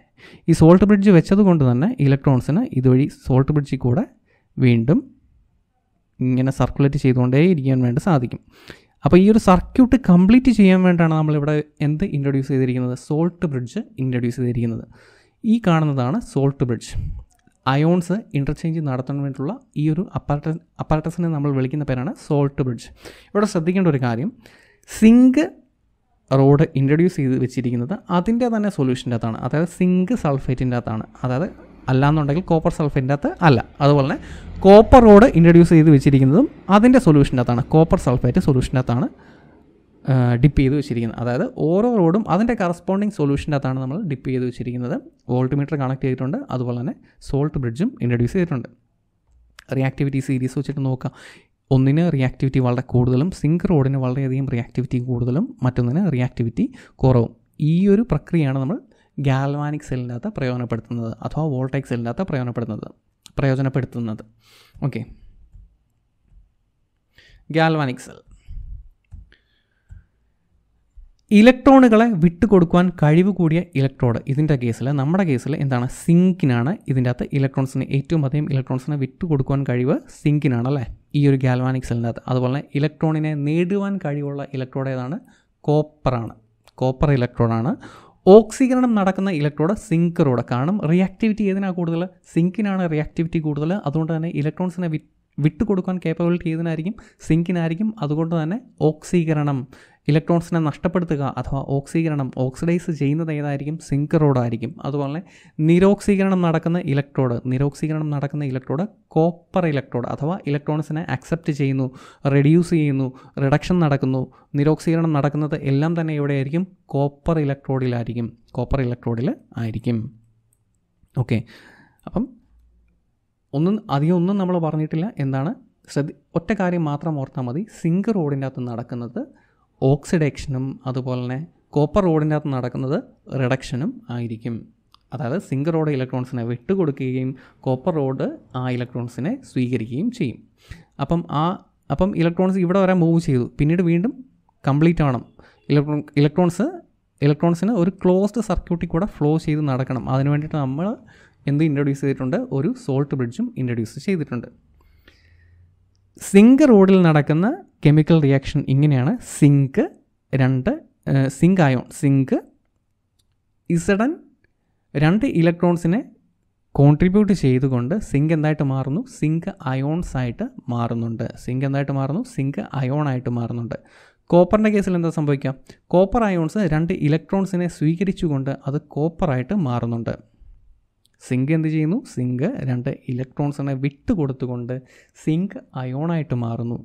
ഈ സോൾട്ട് ബ്രിഡ്ജ് വെച്ചത് കൊണ്ട് തന്നെ ഇലക്ട്രോൺസിന് ഇതുവഴി സോൾട്ട് ബ്രിഡ്ജിൽ കൂടെ വീണ്ടും ഇങ്ങനെ സർക്കുലേറ്റ് ചെയ്തുകൊണ്ടേ ഇരിക്കാൻ വേണ്ടി സാധിക്കും അപ്പോൾ ഈ ഒരു സർക്യൂട്ട് കംപ്ലീറ്റ് ചെയ്യാൻ വേണ്ടിയാണ് നമ്മളിവിടെ എന്ത് ഇൻട്രൊഡ്യൂസ് ചെയ്തിരിക്കുന്നത് സോൾട്ട് ബ്രിഡ്ജ് ഇൻട്രൊഡ്യൂസ് ചെയ്തിരിക്കുന്നത് ഈ കാണുന്നതാണ് സോൾട്ട് ബ്രിഡ്ജ് അയോൺസ് ഇൻ്റർചേഞ്ച് നടത്താൻ വേണ്ടിയിട്ടുള്ള ഈ ഒരു അപ്പാർട്ട അപ്പാർട്ടസിനെ നമ്മൾ വിളിക്കുന്ന പേരാണ് സോൾട്ട് ബ്രിഡ്ജ് ഇവിടെ ശ്രദ്ധിക്കേണ്ട ഒരു കാര്യം സിങ്ക് റോഡ് ഇൻട്രൊഡ്യൂസ് ചെയ്ത് വെച്ചിരിക്കുന്നത് അതിൻ്റെ തന്നെ സൊല്യൂഷൻ്റെ അകത്താണ് അതായത് സിങ്ക് സൾഫേറ്റിൻ്റെ അകത്താണ് അതായത് അല്ലാന്നുണ്ടെങ്കിൽ കോപ്പർ സൾഫേറ്റിൻ്റെ അകത്ത് അല്ല അതുപോലെ തന്നെ കോപ്പർ റോഡ് ഇൻട്രൊഡ്യൂസ് ചെയ്ത് വെച്ചിരിക്കുന്നതും അതിൻ്റെ സൊല്യൂഷൻ്റെ അകത്താണ് കോപ്പർ സൾഫേറ്റ് സൊല്യൂഷൻ്റെ അകത്താണ് ഡിപ്പ് ചെയ്ത് വെച്ചിരിക്കുന്നത് അതായത് ഓരോ റോഡും അതിൻ്റെ കറസ്പോണ്ടിങ് സൊല്യൂഷൻ്റെ അകത്താണ് നമ്മൾ ഡിപ്പ് ചെയ്ത് വെച്ചിരിക്കുന്നത് വോൾട്ട് മീറ്റർ കണക്ട് ചെയ്തിട്ടുണ്ട് അതുപോലെ തന്നെ സോൾട്ട് ബ്രിഡ്ജും ഇൻട്രൊഡ്യൂസ് ചെയ്തിട്ടുണ്ട് റിയാക്ടിവിറ്റി സീരീസ് വെച്ചിട്ട് നോക്കാം ഒന്നിന് റിയാക്ടിവിറ്റി വളരെ കൂടുതലും സിങ്ക് റോഡിന് വളരെയധികം റിയാക്ടിവിറ്റി കൂടുതലും മറ്റൊന്നിന് റിയാക്ടിവിറ്റി കുറവും ഈ ഒരു പ്രക്രിയയാണ് നമ്മൾ ഗാൽവാനിക് സെല്ലിനകത്ത് പ്രയോജനപ്പെടുത്തുന്നത് അഥവാ വോൾട്ടേക് സെല്ലിനകത്ത് അകത്ത് പ്രയോജനപ്പെടുത്തുന്നത് പ്രയോജനപ്പെടുത്തുന്നത് ഓക്കെ ഗാൽവാനിക് സെൽ ഇലക്ട്രോണുകളെ വിട്ടുകൊടുക്കുവാൻ കഴിവ് കൂടിയ ഇലക്ട്രോഡ് ഇതിൻ്റെ കേസിൽ നമ്മുടെ കേസിൽ എന്താണ് സിങ്കിനാണ് ഇതിൻ്റെ അകത്ത് ഇലക്ട്രോൺസിന് ഏറ്റവും അധികം ഇലക്ട്രോൺസിനെ വിട്ടുകൊടുക്കുവാൻ കഴിവ് സിങ്കിനാണ് അല്ലേ ഈ ഒരു ഗാൽവാനിക് സെല്ലിൻ്റെ അകത്ത് അതുപോലെ ഇലക്ട്രോണിനെ നേടുവാൻ കഴിവുള്ള ഇലക്ട്രോഡ് ഏതാണ് കോപ്പറാണ് കോപ്പർ ഇലക്ട്രോഡാണ് ഓക്സീകരണം നടക്കുന്ന ഇലക്ട്രോഡ് സിങ്കിലൂടെ കാരണം റിയാക്ടിവിറ്റി ഏതിനാണ് കൂടുതൽ സിങ്കിനാണ് റിയാക്ടിവിറ്റി കൂടുതൽ അതുകൊണ്ട് തന്നെ ഇലക്ട്രോൺസിനെ വിട്ടുകൊടുക്കാൻ കേപ്പബിലിറ്റി ഏതിനായിരിക്കും സിങ്കിനായിരിക്കും അതുകൊണ്ട് തന്നെ ഓക്സീകരണം ഇലക്ട്രോൺസിനെ നഷ്ടപ്പെടുത്തുക അഥവാ ഓക്സീകരണം ഓക്സിഡൈസ് ചെയ്യുന്നത് ഏതായിരിക്കും സിങ്ക് ആയിരിക്കും അതുപോലെ നിരോക്സീകരണം നടക്കുന്ന ഇലക്ട്രോഡ് നിരോക്സീകരണം നടക്കുന്ന ഇലക്ട്രോഡ് കോപ്പർ ഇലക്ട്രോഡ് അഥവാ ഇലക്ട്രോൺസിനെ അക്സെപ്റ്റ് ചെയ്യുന്നു റെഡ്യൂസ് ചെയ്യുന്നു റിഡക്ഷൻ നടക്കുന്നു നിരോക്സീകരണം നടക്കുന്നത് എല്ലാം തന്നെ എവിടെയായിരിക്കും കോപ്പർ ഇലക്ട്രോഡിലായിരിക്കും കോപ്പർ ഇലക്ട്രോഡിൽ ആയിരിക്കും ഓക്കെ അപ്പം ഒന്നും അധികം ഒന്നും നമ്മൾ പറഞ്ഞിട്ടില്ല എന്താണ് ശ്രദ്ധ ഒറ്റ കാര്യം മാത്രം ഓർത്താൽ മതി സിങ്ക് റോഡിൻ്റെ അകത്ത് നടക്കുന്നത് ഓക്സിഡേഷനും അതുപോലെ തന്നെ കോപ്പർ റോഡിൻ്റെ അകത്ത് നടക്കുന്നത് റിഡക്ഷനും ആയിരിക്കും അതായത് സിംഗിൾ റോഡ് ഇലക്ട്രോൺസിനെ വിട്ടുകൊടുക്കുകയും കോപ്പർ റോഡ് ആ ഇലക്ട്രോൺസിനെ സ്വീകരിക്കുകയും ചെയ്യും അപ്പം ആ അപ്പം ഇലക്ട്രോൺസ് ഇവിടെ വരെ മൂവ് ചെയ്തു പിന്നീട് വീണ്ടും കംപ്ലീറ്റ് ആവണം ഇലക്ട്രോ ഇലക്ട്രോൺസ് ഇലക്ട്രോൺസിന് ഒരു ക്ലോസ്ഡ് സർക്യൂട്ടിൽ കൂടെ ഫ്ലോ ചെയ്ത് നടക്കണം അതിന് വേണ്ടിയിട്ട് നമ്മൾ എന്ത് ഇൻട്രൊഡ്യൂസ് ചെയ്തിട്ടുണ്ട് ഒരു സോൾട്ട് ബ്രിഡ്ജും ഇൻട്രൊഡ്യൂസ് ചെയ്തിട്ടുണ്ട് സിങ്ക് റോഡിൽ നടക്കുന്ന കെമിക്കൽ റിയാക്ഷൻ ഇങ്ങനെയാണ് സിങ്ക് രണ്ട് സിങ്ക് ആയോൺ സിങ്ക് ഇസഡൻ രണ്ട് ഇലക്ട്രോൺസിനെ കോൺട്രിബ്യൂട്ട് ചെയ്തുകൊണ്ട് സിങ്ക് എന്തായിട്ട് മാറുന്നു സിങ്ക് അയോൺസ് ആയിട്ട് മാറുന്നുണ്ട് സിങ്ക് എന്തായിട്ട് മാറുന്നു സിങ്ക് അയോൺ ആയിട്ട് മാറുന്നുണ്ട് കോപ്പറിൻ്റെ കേസിൽ എന്താ സംഭവിക്കുക കോപ്പർ അയോൺസ് രണ്ട് ഇലക്ട്രോൺസിനെ സ്വീകരിച്ചുകൊണ്ട് അത് കോപ്പറായിട്ട് മാറുന്നുണ്ട് സിങ്ക് എന്ത് ചെയ്യുന്നു സിങ്ക് രണ്ട് ഇലക്ട്രോൺസിനെ വിട്ടുകൊടുത്തുകൊണ്ട് സിങ്ക് അയോണായിട്ട് മാറുന്നു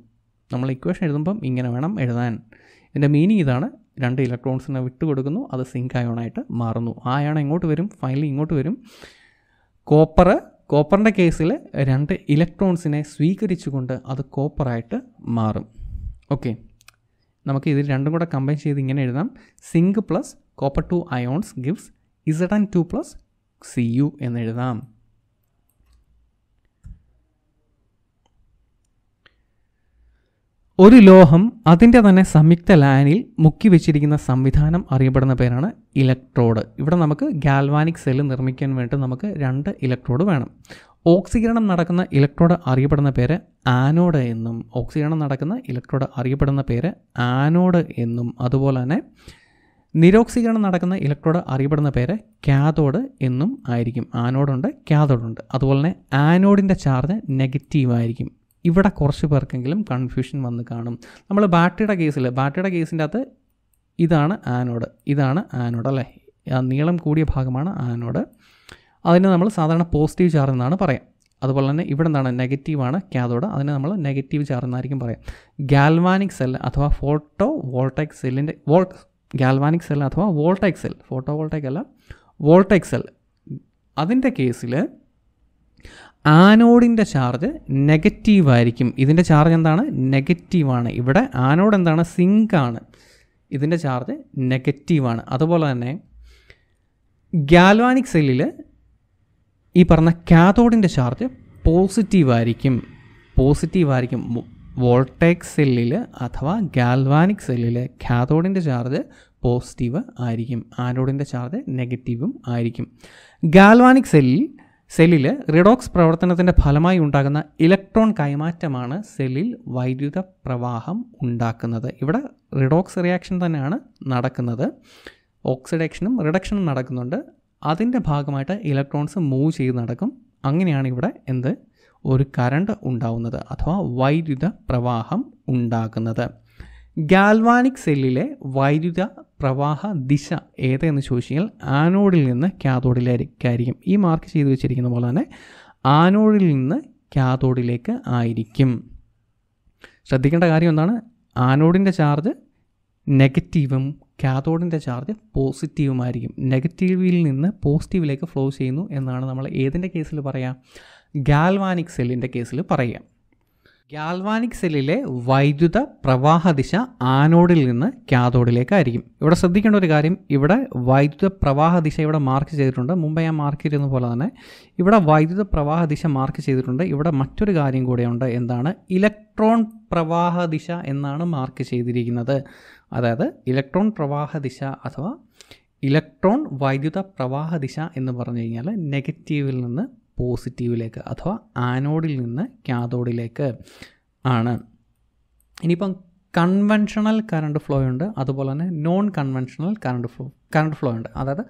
നമ്മൾ ഇക്വേഷൻ എഴുതുമ്പം ഇങ്ങനെ വേണം എഴുതാൻ ഇതിൻ്റെ മീനിങ് ഇതാണ് രണ്ട് ഇലക്ട്രോൺസിനെ വിട്ടുകൊടുക്കുന്നു അത് സിങ്ക് അയോണായിട്ട് മാറുന്നു ആ അയോൺ എങ്ങോട്ട് വരും ഫൈനലി ഇങ്ങോട്ട് വരും കോപ്പർ കോപ്പറിൻ്റെ കേസിൽ രണ്ട് ഇലക്ട്രോൺസിനെ സ്വീകരിച്ചുകൊണ്ട് അത് കോപ്പറായിട്ട് മാറും ഓക്കെ നമുക്ക് ഇതിൽ രണ്ടും കൂടെ കമ്പൈൻ ചെയ്ത് ഇങ്ങനെ എഴുതാം zinc plus copper two ions gives Z N two plus C U എന്നെഴുതാം ഒരു ലോഹം അതിൻ്റെ തന്നെ സംയുക്ത ലാനിൽ മുക്കി വെച്ചിരിക്കുന്ന സംവിധാനം അറിയപ്പെടുന്ന പേരാണ് ഇലക്ട്രോഡ് ഇവിടെ നമുക്ക് ഗാൽവാനിക് സെല്ല് നിർമ്മിക്കാൻ വേണ്ടി നമുക്ക് രണ്ട് ഇലക്ട്രോഡ് വേണം ഓക്സീകരണം നടക്കുന്ന ഇലക്ട്രോഡ് അറിയപ്പെടുന്ന പേര് ആനോഡ് എന്നും ഓക്സീകരണം നടക്കുന്ന ഇലക്ട്രോഡ് അറിയപ്പെടുന്ന പേര് ആനോഡ് എന്നും അതുപോലെ തന്നെ നിരോക്സീകരണം നടക്കുന്ന ഇലക്ട്രോഡ് അറിയപ്പെടുന്ന പേര് ക്യാതോഡ് എന്നും ആയിരിക്കും ആനോഡുണ്ട് ക്യാതോഡുണ്ട് അതുപോലെ തന്നെ ആനോഡിൻ്റെ ചാർജ് നെഗറ്റീവ് ആയിരിക്കും ഇവിടെ കുറച്ച് പേർക്കെങ്കിലും കൺഫ്യൂഷൻ വന്ന് കാണും നമ്മൾ ബാറ്ററിയുടെ കേസിൽ ബാറ്ററിയുടെ കേസിൻ്റെ അകത്ത് ഇതാണ് ആനോഡ് ഇതാണ് ആനോഡ് അല്ലേ ആ നീളം കൂടിയ ഭാഗമാണ് ആനോഡ് അതിനെ നമ്മൾ സാധാരണ പോസിറ്റീവ് ചാർജ് എന്നാണ് പറയാം അതുപോലെ തന്നെ ഇവിടെ എന്താണ് നെഗറ്റീവാണ് കാതോഡ് അതിനെ നമ്മൾ നെഗറ്റീവ് ചാർജ് എന്നായിരിക്കും പറയാം ഗാൽവാനിക് സെൽ അഥവാ ഫോട്ടോ വോൾട്ടൈക് സെല്ലിൻ്റെ വോൾട്ട് ഗാൽവാനിക് സെൽ അഥവാ വോൾട്ടൈക് സെൽ ഫോട്ടോ വോൾട്ടൈക് അല്ല വോൾട്ടൈക് സെൽ അതിൻ്റെ കേസിൽ ആനോഡിൻ്റെ ചാർജ് നെഗറ്റീവ് ആയിരിക്കും ഇതിൻ്റെ ചാർജ് എന്താണ് നെഗറ്റീവാണ് ഇവിടെ ആനോഡ് എന്താണ് സിങ്ക് ആണ് ഇതിൻ്റെ ചാർജ് നെഗറ്റീവാണ് അതുപോലെ തന്നെ ഗാൽവാനിക് സെല്ലിൽ ഈ പറഞ്ഞ കാതോഡിൻ്റെ ചാർജ് പോസിറ്റീവായിരിക്കും പോസിറ്റീവായിരിക്കും വോൾട്ടേക്സ് സെല്ലിൽ അഥവാ ഗാൽവാനിക് സെല്ലിൽ കാഥോഡിൻ്റെ ചാർജ് പോസിറ്റീവ് ആയിരിക്കും ആനോഡിൻ്റെ ചാർജ് നെഗറ്റീവും ആയിരിക്കും ഗാൽവാനിക് സെല്ലിൽ സെല്ലിൽ റിഡോക്സ് പ്രവർത്തനത്തിൻ്റെ ഫലമായി ഉണ്ടാകുന്ന ഇലക്ട്രോൺ കൈമാറ്റമാണ് സെല്ലിൽ വൈദ്യുത പ്രവാഹം ഉണ്ടാക്കുന്നത് ഇവിടെ റിഡോക്സ് റിയാക്ഷൻ തന്നെയാണ് നടക്കുന്നത് ഓക്സിഡേഷനും റിഡക്ഷനും നടക്കുന്നുണ്ട് അതിൻ്റെ ഭാഗമായിട്ട് ഇലക്ട്രോൺസ് മൂവ് ചെയ്ത് നടക്കും അങ്ങനെയാണ് ഇവിടെ എന്ത് ഒരു കറണ്ട് ഉണ്ടാവുന്നത് അഥവാ വൈദ്യുത പ്രവാഹം ഉണ്ടാക്കുന്നത് ഗാൽവാനിക് സെല്ലിലെ വൈദ്യുത പ്രവാഹ ദിശ ഏതെന്ന് ചോദിച്ചാൽ ആനോഡിൽ നിന്ന് ക്യാതോഡിലേക്കായിരിക്കും ഈ മാർക്ക് ചെയ്തു വെച്ചിരിക്കുന്ന പോലെ തന്നെ ആനോഡിൽ നിന്ന് ക്യാതോഡിലേക്ക് ആയിരിക്കും ശ്രദ്ധിക്കേണ്ട കാര്യം എന്താണ് ആനോഡിൻ്റെ ചാർജ് നെഗറ്റീവും കാതോഡിൻ്റെ ചാർജ് പോസിറ്റീവുമായിരിക്കും നെഗറ്റീവിൽ നിന്ന് പോസിറ്റീവിലേക്ക് ഫ്ലോ ചെയ്യുന്നു എന്നാണ് നമ്മൾ ഏതിൻ്റെ കേസിൽ പറയുക ഗാൽവാനിക് സെല്ലിൻ്റെ കേസിൽ പറയാം ഗാൽവാനിക് സെല്ലിലെ വൈദ്യുത പ്രവാഹ ദിശ ആനോഡിൽ നിന്ന് കാതോഡിലേക്കായിരിക്കും ഇവിടെ ശ്രദ്ധിക്കേണ്ട ഒരു കാര്യം ഇവിടെ വൈദ്യുത പ്രവാഹ ദിശ ഇവിടെ മാർക്ക് ചെയ്തിട്ടുണ്ട് മുമ്പ് ഞാൻ മാർക്ക് ചെയ്തിരുന്ന പോലെ തന്നെ ഇവിടെ വൈദ്യുത പ്രവാഹ ദിശ മാർക്ക് ചെയ്തിട്ടുണ്ട് ഇവിടെ മറ്റൊരു കാര്യം കൂടെയുണ്ട് എന്താണ് ഇലക്ട്രോൺ പ്രവാഹ ദിശ എന്നാണ് മാർക്ക് ചെയ്തിരിക്കുന്നത് അതായത് ഇലക്ട്രോൺ പ്രവാഹ ദിശ അഥവാ ഇലക്ട്രോൺ വൈദ്യുത പ്രവാഹ ദിശ എന്ന് പറഞ്ഞു കഴിഞ്ഞാൽ നെഗറ്റീവിൽ നിന്ന് പോസിറ്റീവിലേക്ക് അഥവാ ആനോഡിൽ നിന്ന് കാഥോഡിലേക്ക് ആണ് ഇനിയിപ്പം കൺവെൻഷണൽ കറണ്ട് ഫ്ലോ ഉണ്ട് അതുപോലെ തന്നെ non conventional current flow current flow ഉണ്ട് അതായത്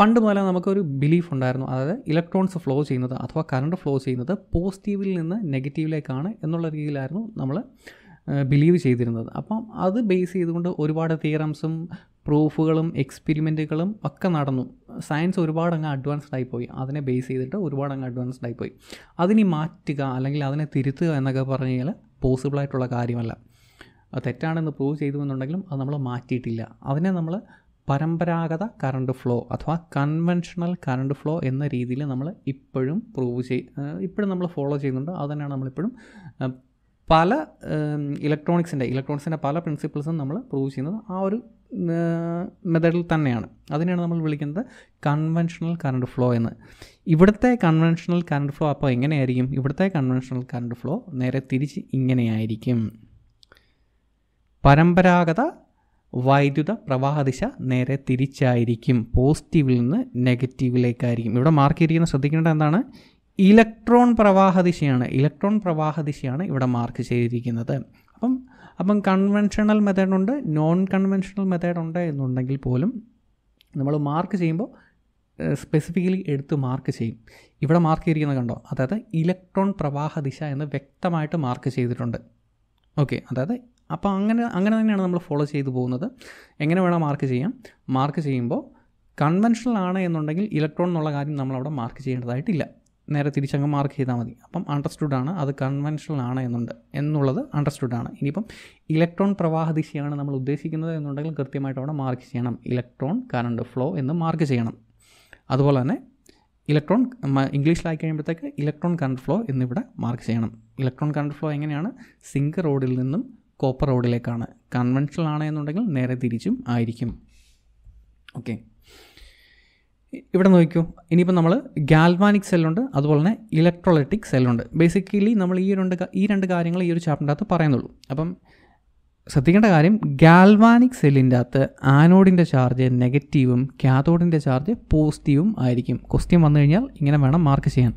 പണ്ട് മുതലേ നമുക്കൊരു ബിലീഫ് ഉണ്ടായിരുന്നു അതായത് ഇലക്ട്രോൺസ് ഫ്ലോ ചെയ്യുന്നത് അഥവാ കറണ്ട് ഫ്ലോ ചെയ്യുന്നത് പോസിറ്റീവിൽ നിന്ന് നെഗറ്റീവിലേക്കാണ് എന്നുള്ള രീതിയിലായിരുന്നു നമ്മൾ ബിലീവ് ചെയ്തിരുന്നത് അപ്പം അത് ബേസ് ചെയ്തുകൊണ്ട് ഒരുപാട് തിയറംസും പ്രൂഫുകളും എക്സ്പെരിമെൻറ്റുകളും ഒക്കെ നടന്നു സയൻസ് ഒരുപാട് അങ്ങ് അഡ്വാൻസ്ഡ് ആയിപ്പോയി അതിനെ ബേസ് ചെയ്തിട്ട് ഒരുപാട് അങ്ങ് അഡ്വാൻസ്ഡ് ആയിപ്പോയി അതിനി മാറ്റുക അല്ലെങ്കിൽ അതിനെ തിരുത്തുക എന്നൊക്കെ പറഞ്ഞു കഴിഞ്ഞാൽ പോസിബിളായിട്ടുള്ള കാര്യമല്ല തെറ്റാണെന്ന് പ്രൂവ് ചെയ്തു എന്നുണ്ടെങ്കിലും അത് നമ്മൾ മാറ്റിയിട്ടില്ല അതിനെ നമ്മൾ പരമ്പരാഗത കറണ്ട് ഫ്ലോ അഥവാ കൺവെൻഷണൽ കറണ്ട് ഫ്ലോ എന്ന രീതിയിൽ നമ്മൾ ഇപ്പോഴും പ്രൂവ് ചെയ് ഇപ്പോഴും നമ്മൾ ഫോളോ ചെയ്യുന്നുണ്ട് അത് തന്നെയാണ് നമ്മളിപ്പോഴും പല ഇലക്ട്രോണിക്സിൻ്റെ ഇലക്ട്രോണിക്സിൻ്റെ പല പ്രിൻസിപ്പിൾസും നമ്മൾ പ്രൂവ് ചെയ്യുന്നത് ആ ഒരു മെത്തേഡിൽ തന്നെയാണ് അതിനെയാണ് നമ്മൾ വിളിക്കുന്നത് കൺവെൻഷണൽ കറണ്ട് ഫ്ലോ എന്ന് ഇവിടുത്തെ കൺവെൻഷണൽ കറണ്ട് ഫ്ലോ അപ്പോൾ എങ്ങനെയായിരിക്കും ഇവിടുത്തെ കൺവെൻഷണൽ കറണ്ട് ഫ്ലോ നേരെ തിരിച്ച് ഇങ്ങനെയായിരിക്കും പരമ്പരാഗത വൈദ്യുത പ്രവാഹദിശ നേരെ തിരിച്ചായിരിക്കും പോസിറ്റീവിൽ നിന്ന് നെഗറ്റീവിലേക്കായിരിക്കും ഇവിടെ മാർക്ക് ചെയ്തിരിക്കുന്ന ശ്രദ്ധിക്കേണ്ടത് എന്താണ് ഇലക്ട്രോൺ പ്രവാഹദിശയാണ് ഇലക്ട്രോൺ പ്രവാഹദിശയാണ് ഇവിടെ മാർക്ക് ചെയ്തിരിക്കുന്നത് അപ്പം അപ്പം കൺവെൻഷണൽ മെത്തേഡുണ്ട് നോൺ കൺവെൻഷണൽ മെത്തേഡുണ്ട് എന്നുണ്ടെങ്കിൽ പോലും നമ്മൾ മാർക്ക് ചെയ്യുമ്പോൾ സ്പെസിഫിക്കലി എടുത്ത് മാർക്ക് ചെയ്യും ഇവിടെ മാർക്ക് ചെയ്തിരിക്കുന്നത് കണ്ടോ അതായത് ഇലക്ട്രോൺ പ്രവാഹ ദിശ എന്ന് വ്യക്തമായിട്ട് മാർക്ക് ചെയ്തിട്ടുണ്ട് ഓക്കെ അതായത് അപ്പോൾ അങ്ങനെ അങ്ങനെ തന്നെയാണ് നമ്മൾ ഫോളോ ചെയ്തു പോകുന്നത് എങ്ങനെ വേണം മാർക്ക് ചെയ്യാം മാർക്ക് ചെയ്യുമ്പോൾ കൺവെൻഷണൽ ആണ് എന്നുണ്ടെങ്കിൽ ഇലക്ട്രോൺ എന്നുള്ള കാര്യം നമ്മളവിടെ മാർക്ക് ചെയ്യേണ്ടതായിട്ടില്ല നേരെ തിരിച്ചങ്ങ് മാർക്ക് ചെയ്താൽ മതി അപ്പം അണ്ടർസ്റ്റുഡ് ആണ് അത് കൺവെൻഷണൽ ആണ് എന്നുണ്ട് എന്നുള്ളത് അണ്ടർസ്റ്റുഡ് ആണ് ഇനിയിപ്പം ഇലക്ട്രോൺ പ്രവാഹ ദിശയാണ് നമ്മൾ ഉദ്ദേശിക്കുന്നത് എന്നുണ്ടെങ്കിൽ കൃത്യമായിട്ട് അവിടെ മാർക്ക് ചെയ്യണം ഇലക്ട്രോൺ കറണ്ട് ഫ്ലോ എന്ന് മാർക്ക് ചെയ്യണം അതുപോലെ തന്നെ ഇലക്ട്രോൺ ഇംഗ്ലീഷിലായി കഴിയുമ്പോഴത്തേക്ക് ഇലക്ട്രോൺ കറണ്ട് ഫ്ലോ എന്നിവിടെ മാർക്ക് ചെയ്യണം ഇലക്ട്രോൺ കറണ്ട് ഫ്ലോ എങ്ങനെയാണ് സിങ്ക് റോഡിൽ നിന്നും കോപ്പർ റോഡിലേക്കാണ് കൺവെൻഷണൽ ആണ് എന്നുണ്ടെങ്കിൽ നേരെ തിരിച്ചും ആയിരിക്കും ഓക്കെ ഇവിടെ നോക്കൂ ഇനിയിപ്പോൾ നമ്മൾ ഗാൽവാനിക് സെല്ലുണ്ട് അതുപോലെ തന്നെ ഇലക്ട്രോലറ്റിക് സെല്ലുണ്ട് ബേസിക്കലി നമ്മൾ ഈ രണ്ട് ഈ രണ്ട് കാര്യങ്ങൾ ഈ ഒരു ചാപ്റ്ററിൻ്റെ അകത്ത് പറയുന്നുള്ളൂ അപ്പം ശ്രദ്ധിക്കേണ്ട കാര്യം ഗാൽവാനിക് സെല്ലിൻ്റെ അകത്ത് ആനോഡിൻ്റെ ചാർജ് നെഗറ്റീവും കാഥോഡിൻ്റെ ചാർജ് പോസിറ്റീവും ആയിരിക്കും ക്വസ്റ്റ്യൻ വന്നു കഴിഞ്ഞാൽ ഇങ്ങനെ വേണം മാർക്ക് ചെയ്യാൻ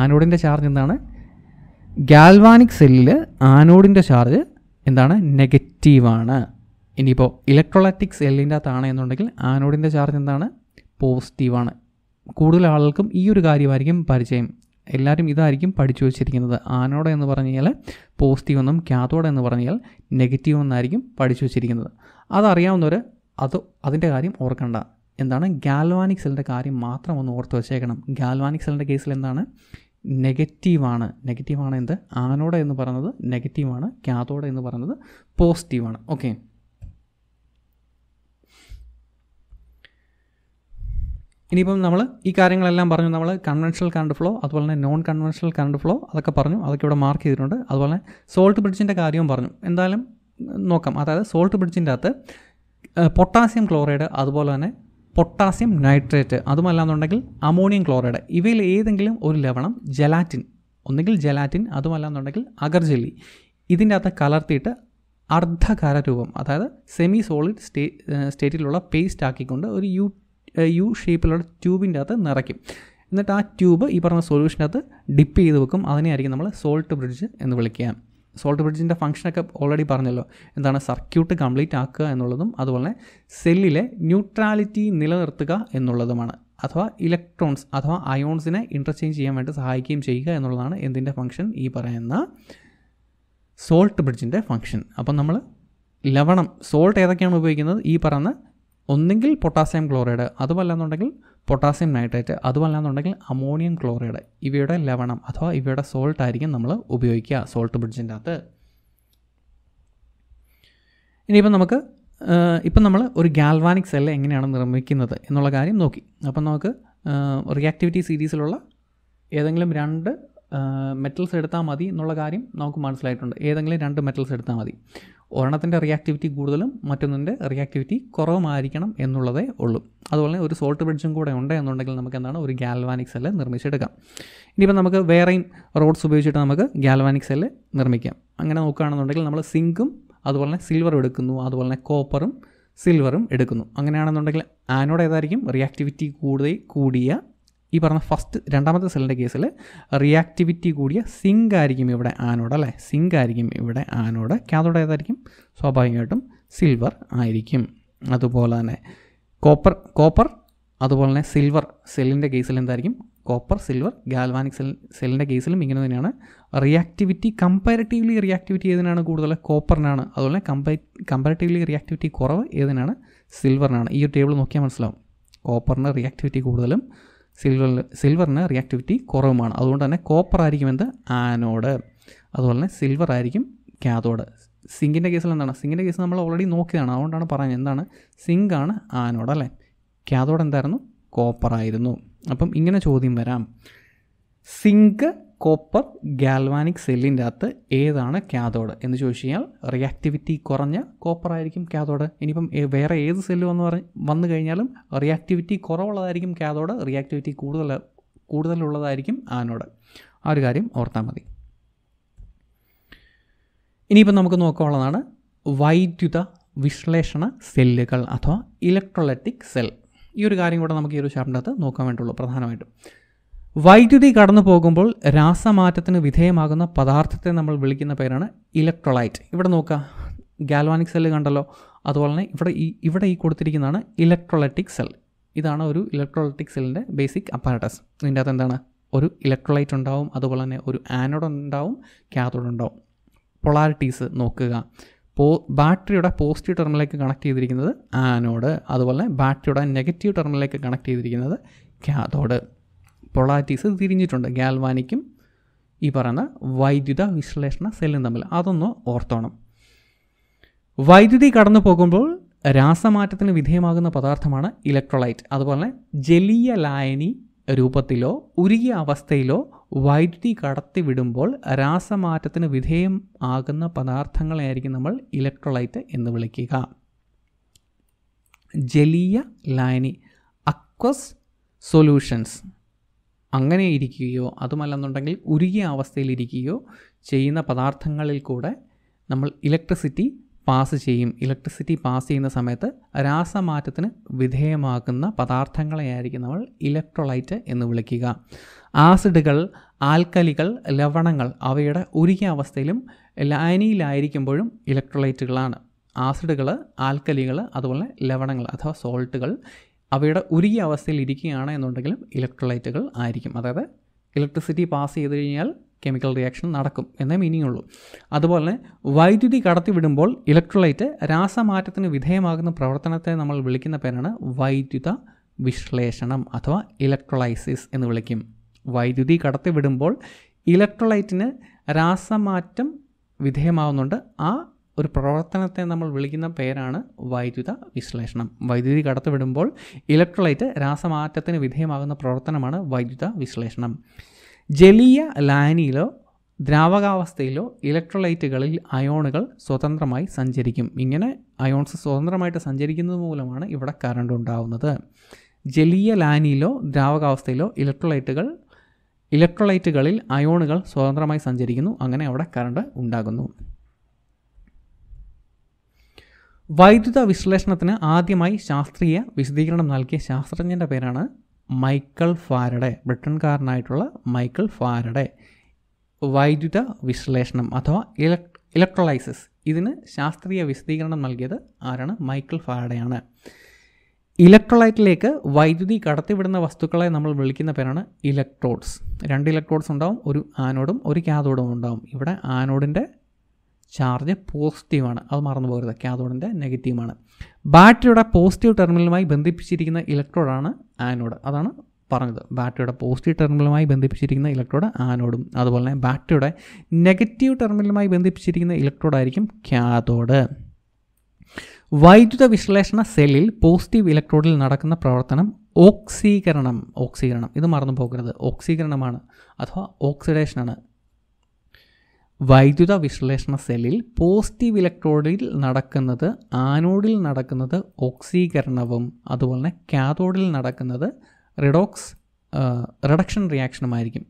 ആനോഡിൻ്റെ ചാർജ് എന്താണ് ഗാൽവാനിക് സെല്ലിൽ ആനോഡിൻ്റെ ചാർജ് എന്താണ് നെഗറ്റീവാണ് ഇനിയിപ്പോൾ ഇലക്ട്രോലാറ്റിക് സെല്ലിൻ്റെ അകത്താണ് എന്നുണ്ടെങ്കിൽ ആനോഡിൻ്റെ ചാർജ് എന്താണ് പോസിറ്റീവാണ് കൂടുതൽ ആളുകൾക്കും ഈ ഒരു കാര്യമായിരിക്കും പരിചയം എല്ലാവരും ഇതായിരിക്കും പഠിച്ചു വെച്ചിരിക്കുന്നത് ആനോഡ് എന്ന് പറഞ്ഞു കഴിഞ്ഞാൽ പോസിറ്റീവ് എന്നും കാത്തോഡ് എന്ന് പറഞ്ഞു കഴിഞ്ഞാൽ നെഗറ്റീവ് എന്നായിരിക്കും പഠിച്ചു വെച്ചിരിക്കുന്നത് അതറിയാവുന്നവർ അത് അതിൻ്റെ കാര്യം ഓർക്കണ്ട എന്താണ് ഗാൽവാനിക് സെല്ലിൻ്റെ കാര്യം മാത്രം ഒന്ന് ഓർത്ത് വെച്ചേക്കണം ഗാൽവാനിക് സെല്ലിൻ്റെ കേസിൽ എന്താണ് നെഗറ്റീവാണ് നെഗറ്റീവാണ് എന്ത് ആനോഡ് എന്ന് പറയുന്നത് നെഗറ്റീവാണ് കാത്തോഡ് എന്ന് പറയുന്നത് പോസിറ്റീവാണ് ഓക്കെ ഇനിയിപ്പം നമ്മൾ ഈ കാര്യങ്ങളെല്ലാം പറഞ്ഞു നമ്മൾ കൺവെൻഷണൽ കറണ്ട് ഫ്ലോ അതുപോലെ തന്നെ നോൺ കൺവെൻഷണൽ കറണ്ട് ഫ്ലോ അതൊക്കെ പറഞ്ഞു അതൊക്കെ ഇവിടെ മാർക്ക് ചെയ്തിട്ടുണ്ട് അതുപോലെ സോൾട്ട് ബ്രിഡ്ജിൻ്റെ കാര്യവും പറഞ്ഞു എന്തായാലും നോക്കാം അതായത് സോൾട്ട് ബ്രിഡ്ജിൻ്റെ അകത്ത് പൊട്ടാസ്യം ക്ലോറൈഡ് അതുപോലെ തന്നെ പൊട്ടാസ്യം നൈട്രേറ്റ് അതുമല്ലാന്നുണ്ടെങ്കിൽ അമോണിയം ക്ലോറൈഡ് ഇവയിൽ ഏതെങ്കിലും ഒരു ലവണം ജലാറ്റിൻ ഒന്നുകിൽ ജലാറ്റിൻ അതുമല്ലാന്നുണ്ടെങ്കിൽ അഗർജെല്ലി ഇതിൻ്റെ അകത്ത് കലർത്തിയിട്ട് അർദ്ധകാര രൂപം അതായത് സെമി സോളിഡ് സ്റ്റേ സ്റ്റേറ്റിലുള്ള പേസ്റ്റ് ആക്കിക്കൊണ്ട് ഒരു യു യു ഷേപ്പിലുള്ള ട്യൂബിൻ്റെ അകത്ത് നിറയ്ക്കും എന്നിട്ട് ആ ട്യൂബ് ഈ പറഞ്ഞ സൊല്യൂഷനകത്ത് ഡിപ്പ് ചെയ്ത് വെക്കും അതിനെയായിരിക്കും നമ്മൾ സോൾട്ട് ബ്രിഡ്ജ് എന്ന് വിളിക്കുക സോൾട്ട് ബ്രിഡ്ജിൻ്റെ ഫംഗ്ഷനൊക്കെ ഓൾറെഡി പറഞ്ഞല്ലോ എന്താണ് സർക്യൂട്ട് കംപ്ലീറ്റ് ആക്കുക എന്നുള്ളതും അതുപോലെ സെല്ലിലെ ന്യൂട്രാലിറ്റി നിലനിർത്തുക എന്നുള്ളതുമാണ് അഥവാ ഇലക്ട്രോൺസ് അഥവാ അയോൺസിനെ ഇൻ്റർചേഞ്ച് ചെയ്യാൻ വേണ്ടി സഹായിക്കുകയും ചെയ്യുക എന്നുള്ളതാണ് എന്തിൻ്റെ ഫംഗ്ഷൻ ഈ പറയുന്ന സോൾട്ട് ബ്രിഡ്ജിൻ്റെ ഫംഗ്ഷൻ അപ്പം നമ്മൾ ലവണം സോൾട്ട് ഏതൊക്കെയാണ് ഉപയോഗിക്കുന്നത് ഈ പറയുന്ന ഒന്നെങ്കിൽ പൊട്ടാസ്യം ക്ലോറൈഡ് എന്നുണ്ടെങ്കിൽ പൊട്ടാസ്യം നൈട്രേറ്റ് എന്നുണ്ടെങ്കിൽ അമോണിയം ക്ലോറൈഡ് ഇവയുടെ ലവണം അഥവാ ഇവയുടെ സോൾട്ട് ആയിരിക്കും നമ്മൾ ഉപയോഗിക്കുക സോൾട്ട് ബ്രിഡ്ജിൻ്റെ അകത്ത് ഇനിയിപ്പം നമുക്ക് ഇപ്പം നമ്മൾ ഒരു ഗാൽവാനിക് സെല്ല് എങ്ങനെയാണ് നിർമ്മിക്കുന്നത് എന്നുള്ള കാര്യം നോക്കി അപ്പം നമുക്ക് റിയാക്ടിവിറ്റി സീരീസിലുള്ള ഏതെങ്കിലും രണ്ട് മെറ്റൽസ് എടുത്താൽ മതി എന്നുള്ള കാര്യം നമുക്ക് മനസ്സിലായിട്ടുണ്ട് ഏതെങ്കിലും രണ്ട് മെറ്റൽസ് എടുത്താൽ മതി ഒരെണ്ണത്തിൻ്റെ റിയാക്ടിവിറ്റി കൂടുതലും മറ്റൊന്നിൻ്റെ റിയാക്ടിവിറ്റി കുറവുമായിരിക്കണം എന്നുള്ളതേ ഉള്ളൂ അതുപോലെ ഒരു സോൾട്ട് ബ്രിഡ്ജും കൂടെ ഉണ്ട് എന്നുണ്ടെങ്കിൽ നമുക്ക് എന്താണ് ഒരു ഗാൽവാനിക് സെല്ല് നിർമ്മിച്ചെടുക്കാം ഇനിയിപ്പോൾ നമുക്ക് വേറെയും റോഡ്സ് ഉപയോഗിച്ചിട്ട് നമുക്ക് ഗാൽവാനിക് സെല്ല് നിർമ്മിക്കാം അങ്ങനെ നോക്കുകയാണെന്നുണ്ടെങ്കിൽ നമ്മൾ സിങ്കും അതുപോലെ തന്നെ സിൽവറും എടുക്കുന്നു അതുപോലെ തന്നെ കോപ്പറും സിൽവറും എടുക്കുന്നു അങ്ങനെയാണെന്നുണ്ടെങ്കിൽ ആനോഡ് ഏതായിരിക്കും റിയാക്ടിവിറ്റി കൂടുതൽ കൂടിയ ഈ പറഞ്ഞ ഫസ്റ്റ് രണ്ടാമത്തെ സെല്ലിൻ്റെ കേസിൽ റിയാക്ടിവിറ്റി കൂടിയ സിങ്ക് ആയിരിക്കും ഇവിടെ ആനോഡ് അല്ലേ സിങ്ക് ആയിരിക്കും ഇവിടെ ആനോഡ് കാഥോഡ് ഏതായിരിക്കും സ്വാഭാവികമായിട്ടും സിൽവർ ആയിരിക്കും അതുപോലെ തന്നെ കോപ്പർ കോപ്പർ അതുപോലെ തന്നെ സിൽവർ സെല്ലിൻ്റെ കേസിൽ എന്തായിരിക്കും കോപ്പർ സിൽവർ ഗാൽവാനിക് സെൽ സെല്ലിൻ്റെ കേസിലും ഇങ്ങനെ തന്നെയാണ് റിയാക്ടിവിറ്റി കമ്പാരിറ്റീവ്ലി റിയാക്ടിവിറ്റി ഏതിനാണ് കൂടുതൽ കോപ്പറിനാണ് അതുപോലെ കമ്പാ കമ്പാരിറ്റീവ്ലി റിയാക്ടിവിറ്റി കുറവ് ഏതിനാണ് സിൽവറിനാണ് ഈ ഒരു ടേബിൾ നോക്കിയാൽ മനസ്സിലാവും കോപ്പറിന് റിയാക്ടിവിറ്റി കൂടുതലും സിൽവർ സിൽവറിന് റിയാക്ടിവിറ്റി കുറവുമാണ് അതുകൊണ്ട് തന്നെ കോപ്പർ ആയിരിക്കും എന്ത് ആനോഡ് അതുപോലെ തന്നെ സിൽവർ ആയിരിക്കും കാതോഡ് സിങ്കിൻ്റെ കേസിൽ എന്താണ് സിങ്കിൻ്റെ കേസ് നമ്മൾ ഓൾറെഡി നോക്കിയതാണ് അതുകൊണ്ടാണ് പറഞ്ഞത് എന്താണ് സിങ്കാണ് ആനോഡ് അല്ലേ കാതോഡ് എന്തായിരുന്നു കോപ്പർ ആയിരുന്നു അപ്പം ഇങ്ങനെ ചോദ്യം വരാം സിങ്ക് കോപ്പർ ഗാൽവാനിക് സെല്ലിൻ്റെ അകത്ത് ഏതാണ് കാതോഡ് എന്ന് ചോദിച്ചു കഴിഞ്ഞാൽ റിയാക്ടിവിറ്റി കുറഞ്ഞ കോപ്പർ ആയിരിക്കും കാതോഡ് ഇനിയിപ്പം വേറെ ഏത് സെല്ല് വന്ന് പറഞ്ഞ് വന്നു കഴിഞ്ഞാലും റിയാക്ടിവിറ്റി കുറവുള്ളതായിരിക്കും കാതോഡ് റിയാക്ടിവിറ്റി കൂടുതൽ കൂടുതലുള്ളതായിരിക്കും ആനോഡ് ആ ഒരു കാര്യം ഓർത്താൽ മതി ഇനിയിപ്പം നമുക്ക് നോക്കാനുള്ളതാണ് വൈദ്യുത വിശ്ലേഷണ സെല്ലുകൾ അഥവാ ഇലക്ട്രോലറ്റിക് സെൽ ഈ ഒരു കാര്യം കൂടെ നമുക്ക് ഈ ഒരു ചാപ്റ്റിനകത്ത് നോക്കാൻ വേണ്ടിയുള്ളൂ പ്രധാനമായിട്ടും വൈദ്യുതി കടന്നു പോകുമ്പോൾ രാസമാറ്റത്തിന് വിധേയമാകുന്ന പദാർത്ഥത്തെ നമ്മൾ വിളിക്കുന്ന പേരാണ് ഇലക്ട്രോലൈറ്റ് ഇവിടെ നോക്കുക ഗാൽവാനിക് സെല്ല് കണ്ടല്ലോ അതുപോലെ തന്നെ ഇവിടെ ഈ ഇവിടെ ഈ കൊടുത്തിരിക്കുന്നതാണ് ഇലക്ട്രോലൈറ്റിക് സെൽ ഇതാണ് ഒരു ഇലക്ട്രോലൈറ്റിക് സെല്ലിൻ്റെ ബേസിക് അപ്പാരറ്റസ് ഇതിൻ്റെ അകത്ത് എന്താണ് ഒരു ഇലക്ട്രോലൈറ്റ് ഉണ്ടാവും അതുപോലെ തന്നെ ഒരു ആനോഡ് ഉണ്ടാവും കാഥോഡ് ഉണ്ടാവും പൊളാരിറ്റീസ് നോക്കുക പോ ബാറ്ററിയുടെ പോസിറ്റീവ് ടെർമിലേക്ക് കണക്ട് ചെയ്തിരിക്കുന്നത് ആനോഡ് അതുപോലെ ബാറ്ററിയുടെ നെഗറ്റീവ് ടെർമിലേക്ക് കണക്ട് ചെയ്തിരിക്കുന്നത് കാഥോഡ് പൊളാറ്റീസ് തിരിഞ്ഞിട്ടുണ്ട് ഗാൽവാനിക്കും ഈ പറയുന്ന വൈദ്യുത വിശ്ലേഷണ സെല്ലും തമ്മിൽ അതൊന്ന് ഓർത്തോണം വൈദ്യുതി കടന്നു പോകുമ്പോൾ രാസമാറ്റത്തിന് വിധേയമാകുന്ന പദാർത്ഥമാണ് ഇലക്ട്രോലൈറ്റ് അതുപോലെ ജലീയ ലായനി രൂപത്തിലോ ഉരുകിയ അവസ്ഥയിലോ വൈദ്യുതി കടത്തിവിടുമ്പോൾ രാസമാറ്റത്തിന് വിധേയം ആകുന്ന പദാർത്ഥങ്ങളെയായിരിക്കും നമ്മൾ ഇലക്ട്രോലൈറ്റ് എന്ന് വിളിക്കുക ജലീയ ലായനി അക്വസ് സൊല്യൂഷൻസ് അങ്ങനെ ഇരിക്കുകയോ അതുമല്ലെന്നുണ്ടെങ്കിൽ ഉരുകിയ അവസ്ഥയിലിരിക്കുകയോ ചെയ്യുന്ന പദാർത്ഥങ്ങളിൽ കൂടെ നമ്മൾ ഇലക്ട്രിസിറ്റി പാസ് ചെയ്യും ഇലക്ട്രിസിറ്റി പാസ് ചെയ്യുന്ന സമയത്ത് രാസമാറ്റത്തിന് വിധേയമാക്കുന്ന പദാർത്ഥങ്ങളെയായിരിക്കും നമ്മൾ ഇലക്ട്രോലൈറ്റ് എന്ന് വിളിക്കുക ആസിഡുകൾ ആൽക്കലികൾ ലവണങ്ങൾ അവയുടെ ഉരുകിയ അവസ്ഥയിലും ലാനിയിലായിരിക്കുമ്പോഴും ഇലക്ട്രോലൈറ്റുകളാണ് ആസിഡുകൾ ആൽക്കലികൾ അതുപോലെ ലവണങ്ങൾ അഥവാ സോൾട്ടുകൾ അവയുടെ ഉരുകിയ അവസ്ഥയിൽ ഇരിക്കുകയാണ് എന്നുണ്ടെങ്കിലും ഇലക്ട്രോലൈറ്റുകൾ ആയിരിക്കും അതായത് ഇലക്ട്രിസിറ്റി പാസ് ചെയ്ത് കഴിഞ്ഞാൽ കെമിക്കൽ റിയാക്ഷൻ നടക്കും എന്നേ മീനിങ് ഉള്ളൂ അതുപോലെ തന്നെ വൈദ്യുതി കടത്തിവിടുമ്പോൾ ഇലക്ട്രോലൈറ്റ് രാസമാറ്റത്തിന് വിധേയമാകുന്ന പ്രവർത്തനത്തെ നമ്മൾ വിളിക്കുന്ന പേരാണ് വൈദ്യുത വിശ്ലേഷണം അഥവാ ഇലക്ട്രോലൈസിസ് എന്ന് വിളിക്കും വൈദ്യുതി കടത്തിവിടുമ്പോൾ ഇലക്ട്രോലൈറ്റിന് രാസമാറ്റം വിധേയമാവുന്നുണ്ട് ആ ഒരു പ്രവർത്തനത്തെ നമ്മൾ വിളിക്കുന്ന പേരാണ് വൈദ്യുത വിശ്ലേഷണം വൈദ്യുതി കടത്തിവിടുമ്പോൾ ഇലക്ട്രോലൈറ്റ് രാസമാറ്റത്തിന് വിധേയമാകുന്ന പ്രവർത്തനമാണ് വൈദ്യുത വിശ്ലേഷണം ജലീയ ലാനിയിലോ ദ്രാവകാവസ്ഥയിലോ ഇലക്ട്രോലൈറ്റുകളിൽ അയോണുകൾ സ്വതന്ത്രമായി സഞ്ചരിക്കും ഇങ്ങനെ അയോൺസ് സ്വതന്ത്രമായിട്ട് സഞ്ചരിക്കുന്നത് മൂലമാണ് ഇവിടെ കറണ്ട് ഉണ്ടാവുന്നത് ജലീയ ലാനിയിലോ ദ്രാവകാവസ്ഥയിലോ ഇലക്ട്രോലൈറ്റുകൾ ഇലക്ട്രോലൈറ്റുകളിൽ അയോണുകൾ സ്വതന്ത്രമായി സഞ്ചരിക്കുന്നു അങ്ങനെ അവിടെ കറണ്ട് ഉണ്ടാകുന്നു വൈദ്യുത വിശ്ലേഷണത്തിന് ആദ്യമായി ശാസ്ത്രീയ വിശദീകരണം നൽകിയ ശാസ്ത്രജ്ഞൻ്റെ പേരാണ് മൈക്കിൾ ഫാരഡെ ബ്രിട്ടൻകാരനായിട്ടുള്ള മൈക്കിൾ ഫാരഡെ വൈദ്യുത വിശ്ലേഷണം അഥവാ ഇലക് ഇലക്ട്രോലൈസിസ് ഇതിന് ശാസ്ത്രീയ വിശദീകരണം നൽകിയത് ആരാണ് മൈക്കിൾ ഫാരഡെയാണ് ഇലക്ട്രോലൈറ്റിലേക്ക് വൈദ്യുതി കടത്തിവിടുന്ന വസ്തുക്കളെ നമ്മൾ വിളിക്കുന്ന പേരാണ് ഇലക്ട്രോഡ്സ് രണ്ട് ഇലക്ട്രോഡ്സ് ഉണ്ടാവും ഒരു ആനോഡും ഒരു കാഥോഡും ഉണ്ടാവും ഇവിടെ ആനോഡിൻ്റെ ചാർജ് പോസിറ്റീവാണ് അത് മറന്നു പോകരുത് കാഥോഡിൻ്റെ നെഗറ്റീവാണ് ബാറ്ററിയുടെ പോസിറ്റീവ് ടെർമിനലുമായി ബന്ധിപ്പിച്ചിരിക്കുന്ന ഇലക്ട്രോഡാണ് ആനോഡ് അതാണ് പറഞ്ഞത് ബാറ്ററിയുടെ പോസിറ്റീവ് ടെർമിനലുമായി ബന്ധിപ്പിച്ചിരിക്കുന്ന ഇലക്ട്രോഡ് ആനോഡും അതുപോലെ തന്നെ ബാറ്ററിയുടെ നെഗറ്റീവ് ടെർമിനലുമായി ബന്ധിപ്പിച്ചിരിക്കുന്ന ഇലക്ട്രോഡായിരിക്കും കാഥോഡ് വൈദ്യുത വിശ്ലേഷണ സെല്ലിൽ പോസിറ്റീവ് ഇലക്ട്രോഡിൽ നടക്കുന്ന പ്രവർത്തനം ഓക്സീകരണം ഓക്സീകരണം ഇത് മറന്നു പോകരുത് ഓക്സീകരണമാണ് അഥവാ ഓക്സിഡേഷനാണ് വൈദ്യുത വിശ്ലേഷണ സെല്ലിൽ പോസിറ്റീവ് ഇലക്ട്രോഡിൽ നടക്കുന്നത് ആനോഡിൽ നടക്കുന്നത് ഓക്സീകരണവും അതുപോലെ തന്നെ കാഥോഡിൽ നടക്കുന്നത് റിഡോക്സ് റിഡക്ഷൻ റിയാക്ഷനുമായിരിക്കും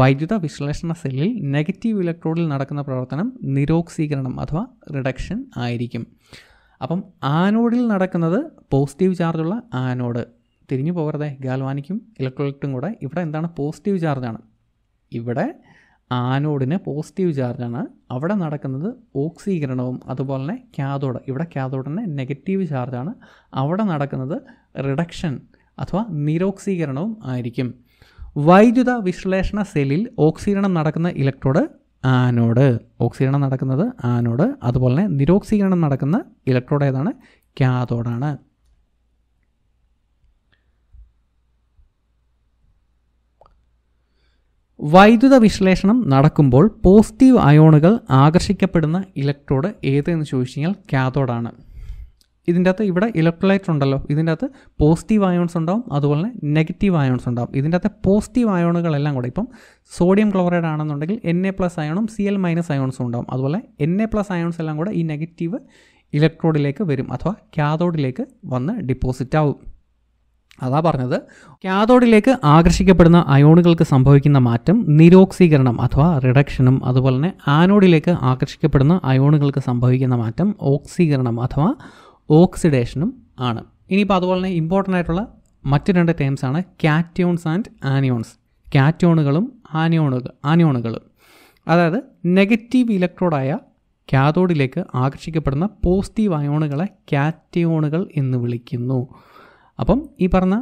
വൈദ്യുത വിശ്ലേഷണ സെല്ലിൽ നെഗറ്റീവ് ഇലക്ട്രോഡിൽ നടക്കുന്ന പ്രവർത്തനം നിരോക്സീകരണം അഥവാ റിഡക്ഷൻ ആയിരിക്കും അപ്പം ആനോഡിൽ നടക്കുന്നത് പോസിറ്റീവ് ചാർജുള്ള ആനോഡ് തിരിഞ്ഞു പോകരുതേ ഗാൽവാനിക്കും ഇലക്ട്രോലൈറ്റും കൂടെ ഇവിടെ എന്താണ് പോസിറ്റീവ് ചാർജാണ് ഇവിടെ ആനോഡിന് പോസിറ്റീവ് ചാർജാണ് അവിടെ നടക്കുന്നത് ഓക്സീകരണവും അതുപോലെ തന്നെ കാതോഡ് ഇവിടെ കാതോഡിന് നെഗറ്റീവ് ചാർജാണ് അവിടെ നടക്കുന്നത് റിഡക്ഷൻ അഥവാ നിരോക്സീകരണവും ആയിരിക്കും വൈദ്യുത വിശ്ലേഷണ സെല്ലിൽ ഓക്സീകരണം നടക്കുന്ന ഇലക്ട്രോഡ് ആനോഡ് ഓക്സീകരണം നടക്കുന്നത് ആനോഡ് അതുപോലെ തന്നെ നിരോക്സീകരണം നടക്കുന്ന ഇലക്ട്രോഡ് ഏതാണ് കാതോഡാണ് വൈദ്യുത വിശ്ലേഷണം നടക്കുമ്പോൾ പോസിറ്റീവ് അയോണുകൾ ആകർഷിക്കപ്പെടുന്ന ഇലക്ട്രോഡ് ഏത് എന്ന് ചോദിച്ചു കഴിഞ്ഞാൽ കാത്തോഡാണ് ഇതിൻ്റെ അകത്ത് ഇവിടെ ഇലക്ട്രോലൈറ്റ് ഉണ്ടല്ലോ ഇതിൻ്റെ അകത്ത് പോസിറ്റീവ് അയോൺസ് ഉണ്ടാവും അതുപോലെ തന്നെ നെഗറ്റീവ് അയോൺസ് ഉണ്ടാവും ഇതിൻ്റെ അകത്ത് പോസിറ്റീവ് അയോണുകളെല്ലാം കൂടെ ഇപ്പം സോഡിയം ക്ലോറൈഡ് ആണെന്നുണ്ടെങ്കിൽ എൻ എ പ്ലസ് അയോണും സി എൽ മൈനസ് അയോൺസും ഉണ്ടാവും അതുപോലെ എൻ എ പ്ലസ് അയോൺസ് എല്ലാം കൂടെ ഈ നെഗറ്റീവ് ഇലക്ട്രോഡിലേക്ക് വരും അഥവാ കാതോഡിലേക്ക് വന്ന് ഡിപ്പോസിറ്റ് ആവും അതാ പറഞ്ഞത് ക്യാതോഡിലേക്ക് ആകർഷിക്കപ്പെടുന്ന അയോണുകൾക്ക് സംഭവിക്കുന്ന മാറ്റം നിരോക്സീകരണം അഥവാ റിഡക്ഷനും അതുപോലെ തന്നെ ആനോഡിലേക്ക് ആകർഷിക്കപ്പെടുന്ന അയോണുകൾക്ക് സംഭവിക്കുന്ന മാറ്റം ഓക്സീകരണം അഥവാ ഓക്സിഡേഷനും ആണ് ഇനിയിപ്പോൾ അതുപോലെ തന്നെ ഇമ്പോർട്ടൻ്റ് ആയിട്ടുള്ള മറ്റ് രണ്ട് ടേംസ് ആണ് കാറ്റ്യോൺസ് ആൻഡ് ആനിയോൺസ് കാറ്റ്യോണുകളും ആനിയോണുകൾ ആനിയോണുകളും അതായത് നെഗറ്റീവ് ഇലക്ട്രോഡായ ക്യാതോഡിലേക്ക് ആകർഷിക്കപ്പെടുന്ന പോസിറ്റീവ് അയോണുകളെ കാറ്റ്യോണുകൾ എന്ന് വിളിക്കുന്നു അപ്പം ഈ പറഞ്ഞ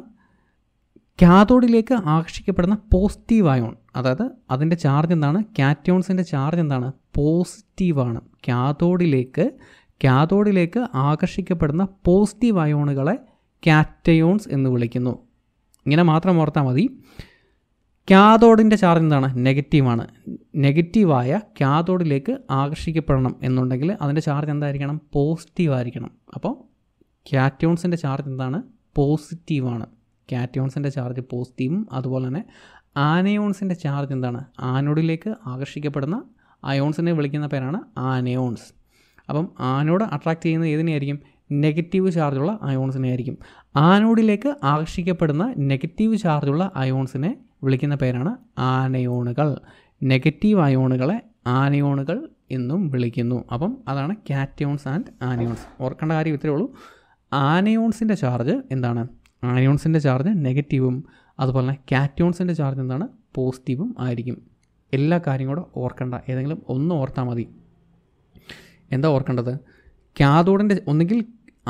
കാഥോഡിലേക്ക് ആകർഷിക്കപ്പെടുന്ന പോസിറ്റീവ് അയോൺ അതായത് അതിൻ്റെ ചാർജ് എന്താണ് കാറ്റോൺസിൻ്റെ ചാർജ് എന്താണ് പോസിറ്റീവാണ് കാഥോഡിലേക്ക് കാഥോഡിലേക്ക് ആകർഷിക്കപ്പെടുന്ന പോസിറ്റീവ് അയോണുകളെ കാറ്റയോൺസ് എന്ന് വിളിക്കുന്നു ഇങ്ങനെ മാത്രം ഓർത്താൽ മതി കാതോഡിൻ്റെ ചാർജ് എന്താണ് നെഗറ്റീവാണ് നെഗറ്റീവായ കാഥോഡിലേക്ക് ആകർഷിക്കപ്പെടണം എന്നുണ്ടെങ്കിൽ അതിൻ്റെ ചാർജ് എന്തായിരിക്കണം പോസിറ്റീവ് ആയിരിക്കണം അപ്പോൾ കാറ്റോൺസിൻ്റെ ചാർജ് എന്താണ് പോസിറ്റീവാണ് കാറ്റയോൺസിൻ്റെ ചാർജ് പോസിറ്റീവും അതുപോലെ തന്നെ ആനയോൺസിൻ്റെ ചാർജ് എന്താണ് ആനോഡിലേക്ക് ആകർഷിക്കപ്പെടുന്ന അയോൺസിനെ വിളിക്കുന്ന പേരാണ് ആനയോൺസ് അപ്പം ആനോട് അട്രാക്റ്റ് ചെയ്യുന്നത് ഏതിനെയായിരിക്കും നെഗറ്റീവ് ചാർജുള്ള അയോൺസിനെ ആയിരിക്കും ആനോഡിലേക്ക് ആകർഷിക്കപ്പെടുന്ന നെഗറ്റീവ് ചാർജുള്ള അയോൺസിനെ വിളിക്കുന്ന പേരാണ് ആനയോണുകൾ നെഗറ്റീവ് അയോണുകളെ ആനയോണുകൾ എന്നും വിളിക്കുന്നു അപ്പം അതാണ് കാറ്റയോൺസ് ആൻഡ് ആനയോൺസ് ഓർക്കേണ്ട കാര്യം ഇത്രയേ ഉള്ളൂ ആനയോൺസിൻ്റെ ചാർജ് എന്താണ് ആനയോൺസിൻ്റെ ചാർജ് നെഗറ്റീവും അതുപോലെ തന്നെ കാറ്റോൺസിൻ്റെ ചാർജ് എന്താണ് പോസിറ്റീവും ആയിരിക്കും എല്ലാ കാര്യം കൂടെ ഓർക്കേണ്ട ഏതെങ്കിലും ഒന്ന് ഓർത്താൽ മതി എന്താ ഓർക്കേണ്ടത് കാതോഡിൻ്റെ ഒന്നുകിൽ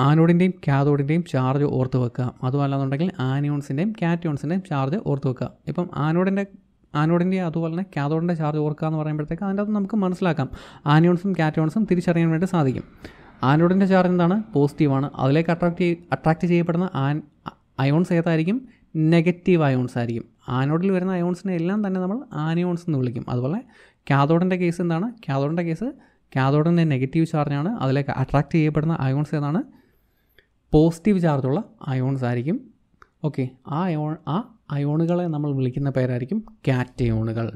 ആനോഡിൻ്റെയും കാതോഡിൻ്റെയും ചാർജ് ഓർത്ത് വെക്കുക അതുമല്ലാന്നുണ്ടെങ്കിൽ ആനയോൺസിൻ്റെയും കാറ്റോൺസിൻ്റെയും ചാർജ് ഓർത്ത് വെക്കുക ഇപ്പം ആനോഡിൻ്റെ ആനോഡിൻ്റെ അതുപോലെ തന്നെ കാതോഡിൻ്റെ ചാർജ് ഓർക്കുക എന്ന് പറയുമ്പോഴത്തേക്ക് അതിൻ്റെ അത് നമുക്ക് മനസ്സിലാക്കാം ആനിയോൺസും കാറ്റയോൺസും തിരിച്ചറിയാൻ വേണ്ടി സാധിക്കും ആനോഡിൻ്റെ ചാർജ് എന്താണ് പോസിറ്റീവാണ് അതിലേക്ക് അട്രാക്റ്റ് അട്രാക്റ്റ് ചെയ്യപ്പെടുന്ന ആൻ അയോൺസ് ഏതായിരിക്കും നെഗറ്റീവ് അയോൺസ് ആയിരിക്കും ആനോഡിൽ വരുന്ന അയോൺസിനെ എല്ലാം തന്നെ നമ്മൾ ആനിയോൺസ് എന്ന് വിളിക്കും അതുപോലെ കാതോഡിൻ്റെ കേസ് എന്താണ് കാതോഡിൻ്റെ കേസ് കാതോഡിൻ്റെ നെഗറ്റീവ് ചാർജാണ് അതിലേക്ക് അട്രാക്റ്റ് ചെയ്യപ്പെടുന്ന അയോൺസ് ഏതാണ് പോസിറ്റീവ് ചാർജുള്ള അയോൺസ് ആയിരിക്കും ഓക്കെ ആ അയോൺ ആ അയോണുകളെ നമ്മൾ വിളിക്കുന്ന പേരായിരിക്കും കാറ്റയോണുകൾ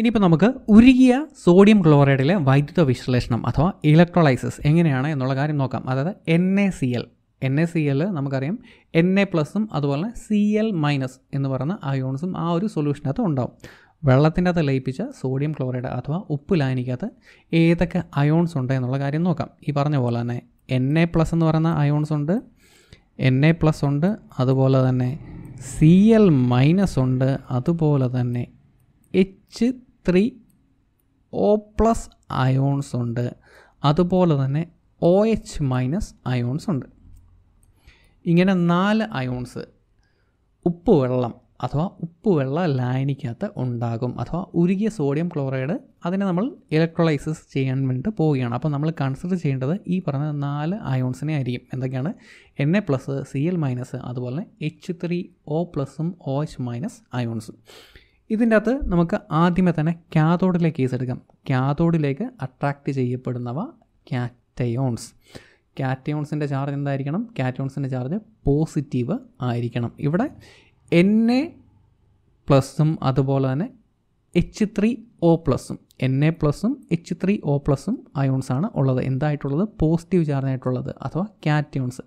ഇനിയിപ്പോൾ നമുക്ക് ഉരുകിയ സോഡിയം ക്ലോറൈഡിലെ വൈദ്യുത വിശ്ലേഷണം അഥവാ ഇലക്ട്രോളൈസിസ് എങ്ങനെയാണ് എന്നുള്ള കാര്യം നോക്കാം അതായത് N A C L N A C L നമുക്കറിയാം എൻ എ പ്ലസും അതുപോലെ സി എൽ മൈനസ് എന്ന് പറയുന്ന അയോൺസും ആ ഒരു സൊല്യൂഷനകത്ത് ഉണ്ടാവും വെള്ളത്തിൻ്റെ അകത്ത് ലയിപ്പിച്ച സോഡിയം ക്ലോറൈഡ് അഥവാ ഉപ്പ് ലായനിക്കകത്ത് ഏതൊക്കെ അയോൺസ് ഉണ്ട് എന്നുള്ള കാര്യം നോക്കാം ഈ പറഞ്ഞ പോലെ തന്നെ എൻ എ പ്ലസ് എന്ന് പറയുന്ന അയോൺസ് ഉണ്ട് എൻ എ പ്ലസ് ഉണ്ട് അതുപോലെ തന്നെ സി എൽ മൈനസ് ഉണ്ട് അതുപോലെ തന്നെ H three O plus ions ഉണ്ട് അതുപോലെ തന്നെ ഒ എച്ച് മൈനസ് അയോൺസ് ഉണ്ട് ഇങ്ങനെ നാല് അയോൺസ് ഉപ്പുവെള്ളം അഥവാ ഉപ്പുവെള്ള ലായനിക്കകത്ത് ഉണ്ടാകും അഥവാ ഉരുകിയ സോഡിയം ക്ലോറൈഡ് അതിനെ നമ്മൾ ഇലക്ട്രോലൈസിസ് ചെയ്യാൻ വേണ്ടിയിട്ട് പോവുകയാണ് അപ്പോൾ നമ്മൾ കൺസിഡർ ചെയ്യേണ്ടത് ഈ പറഞ്ഞ നാല് അയോൺസിനെ ആയിരിക്കും എന്തൊക്കെയാണ് N A plus C L minus അതുപോലെ എച്ച് ത്രീ ഒ പ്ലസും ഒ എച്ച് മൈനസ് അയോൺസും ഇതിൻ്റെ അകത്ത് നമുക്ക് ആദ്യമേ തന്നെ കാതോഡിലേക്ക് കേസ് എടുക്കാം കാതോഡിലേക്ക് അട്രാക്റ്റ് ചെയ്യപ്പെടുന്നവ കാറ്റയോൺസ് കാറ്റയോൺസിൻ്റെ ചാർജ് എന്തായിരിക്കണം കാറ്റയോൺസിൻ്റെ ചാർജ് പോസിറ്റീവ് ആയിരിക്കണം ഇവിടെ എൻ എ പ്ലസും അതുപോലെ തന്നെ എച്ച് ത്രീ ഒ പ്ലസും എൻ എ പ്ലസും എച്ച് ത്രീ ഒ പ്ലസും ആണ് ഉള്ളത് എന്തായിട്ടുള്ളത് പോസിറ്റീവ് ചാർജ് ആയിട്ടുള്ളത് അഥവാ കാറ്റയോൺസ്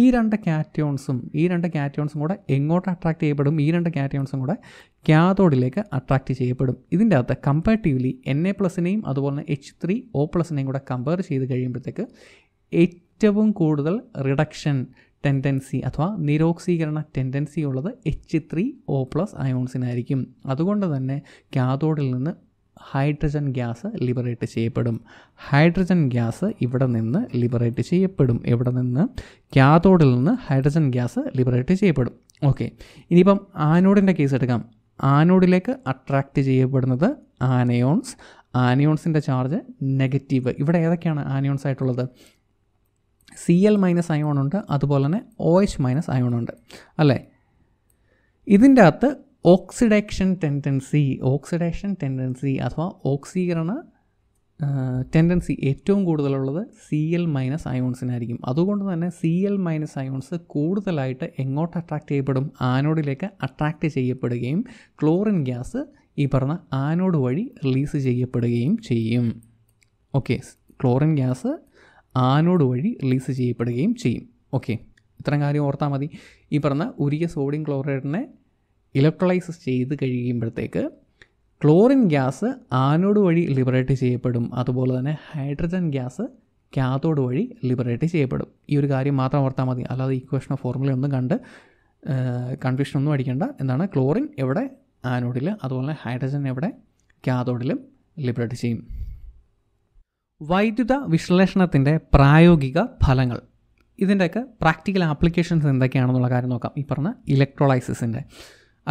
ഈ രണ്ട് കാറ്റയോൺസും ഈ രണ്ട് കാറ്റയോൺസും കൂടെ എങ്ങോട്ട് അട്രാക്റ്റ് ചെയ്യപ്പെടും ഈ രണ്ട് കാറ്റയോൺസും കൂടെ ക്യാതോഡിലേക്ക് അട്രാക്റ്റ് ചെയ്യപ്പെടും ഇതിൻ്റെ അകത്ത് കമ്പാരിറ്റീവ്ലി എൻ എ പ്ലസിനെയും അതുപോലെ തന്നെ എച്ച് ത്രീ ഒ പ്ലസിനെയും കൂടെ കമ്പയർ ചെയ്ത് കഴിയുമ്പോഴത്തേക്ക് ഏറ്റവും കൂടുതൽ റിഡക്ഷൻ ടെൻഡൻസി അഥവാ നിരോക്സീകരണ ടെൻഡൻസി ഉള്ളത് എച്ച് ത്രീ ഒ പ്ലസ് അയോൺസിനായിരിക്കും അതുകൊണ്ട് തന്നെ കാഥോഡിൽ നിന്ന് ഹൈഡ്രജൻ ഗ്യാസ് ലിബറേറ്റ് ചെയ്യപ്പെടും ഹൈഡ്രജൻ ഗ്യാസ് ഇവിടെ നിന്ന് ലിബറേറ്റ് ചെയ്യപ്പെടും ഇവിടെ നിന്ന് ക്യാതോഡിൽ നിന്ന് ഹൈഡ്രജൻ ഗ്യാസ് ലിബറേറ്റ് ചെയ്യപ്പെടും ഓക്കെ ഇനിയിപ്പം ആനോഡിൻ്റെ കേസ് എടുക്കാം ആനോഡിലേക്ക് അട്രാക്റ്റ് ചെയ്യപ്പെടുന്നത് ആനയോൺസ് ആനിയോൺസിൻ്റെ ചാർജ് നെഗറ്റീവ് ഇവിടെ ഏതൊക്കെയാണ് ആനിയോൺസ് ആയിട്ടുള്ളത് സി എൽ മൈനസ് അയോൺ ഉണ്ട് അതുപോലെ തന്നെ ഒ എച്ച് മൈനസ് അയോൺ ഉണ്ട് അല്ലേ ഇതിൻ്റെ അകത്ത് ഓക്സിഡേഷൻ ടെൻഡൻസി ഓക്സിഡേഷൻ ടെൻഡൻസി അഥവാ ഓക്സീകരണ ടെൻഡൻസി ഏറ്റവും കൂടുതലുള്ളത് സി എൽ മൈനസ് അയോൺസിനായിരിക്കും അതുകൊണ്ട് തന്നെ സി എൽ മൈനസ് അയോൺസ് കൂടുതലായിട്ട് എങ്ങോട്ട് അട്രാക്റ്റ് ചെയ്യപ്പെടും ആനോഡിലേക്ക് അട്രാക്റ്റ് ചെയ്യപ്പെടുകയും ക്ലോറിൻ ഗ്യാസ് ഈ പറഞ്ഞ ആനോഡ് വഴി റിലീസ് ചെയ്യപ്പെടുകയും ചെയ്യും ഓക്കെ ക്ലോറിൻ ഗ്യാസ് ആനോഡ് വഴി റിലീസ് ചെയ്യപ്പെടുകയും ചെയ്യും ഓക്കെ ഇത്രയും കാര്യം ഓർത്താൽ മതി ഈ പറഞ്ഞ ഉരിയ സോഡിയം ക്ലോറൈഡിനെ ഇലക്ട്രോളൈസ് ചെയ്ത് കഴിയുമ്പോഴത്തേക്ക് ക്ലോറിൻ ഗ്യാസ് ആനോഡ് വഴി ലിബറേറ്റ് ചെയ്യപ്പെടും അതുപോലെ തന്നെ ഹൈഡ്രജൻ ഗ്യാസ് കാത്തോഡ് വഴി ലിബറേറ്റ് ചെയ്യപ്പെടും ഈ ഒരു കാര്യം മാത്രം ഓർത്താൽ മതി അല്ലാതെ ഇക്വേഷനോ ഫോർമുലയൊന്നും കണ്ട് കൺഫ്യൂഷൻ ഒന്നും അടിക്കേണ്ട എന്താണ് ക്ലോറിൻ എവിടെ ആനോഡിൽ അതുപോലെ ഹൈഡ്രജൻ എവിടെ കാത്തോഡിലും ലിബറേറ്റ് ചെയ്യും വൈദ്യുത വിശ്ലേഷണത്തിൻ്റെ പ്രായോഗിക ഫലങ്ങൾ ഇതിൻ്റെയൊക്കെ പ്രാക്ടിക്കൽ ആപ്ലിക്കേഷൻസ് എന്തൊക്കെയാണെന്നുള്ള കാര്യം നോക്കാം ഈ പറഞ്ഞ ഇലക്ട്രോളൈസിൻ്റെ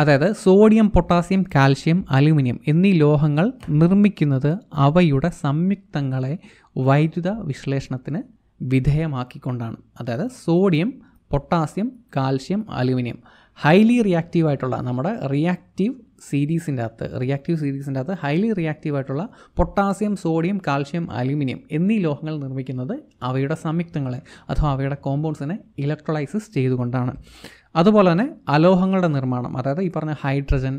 അതായത് സോഡിയം പൊട്ടാസ്യം കാൽഷ്യം അലുമിനിയം എന്നീ ലോഹങ്ങൾ നിർമ്മിക്കുന്നത് അവയുടെ സംയുക്തങ്ങളെ വൈദ്യുത വിശ്ലേഷണത്തിന് വിധേയമാക്കിക്കൊണ്ടാണ് അതായത് sodium potassium calcium aluminium highly reactive ആയിട്ടുള്ള നമ്മുടെ റിയാക്റ്റീവ് സീരീസിൻ്റെ അകത്ത് റിയാക്റ്റീവ് സീരീസിൻ്റെ അകത്ത് ഹൈലി റിയാക്റ്റീവ് ആയിട്ടുള്ള പൊട്ടാസ്യം സോഡിയം കാൽഷ്യം അലുമിനിയം എന്നീ ലോഹങ്ങൾ നിർമ്മിക്കുന്നത് അവയുടെ സംയുക്തങ്ങളെ അഥവാ അവയുടെ കോമ്പൗണ്ട്സിനെ ഇലക്ട്രോളൈസിസ് ചെയ്തുകൊണ്ടാണ് അതുപോലെ തന്നെ അലോഹങ്ങളുടെ നിർമ്മാണം അതായത് ഈ പറഞ്ഞ ഹൈഡ്രജൻ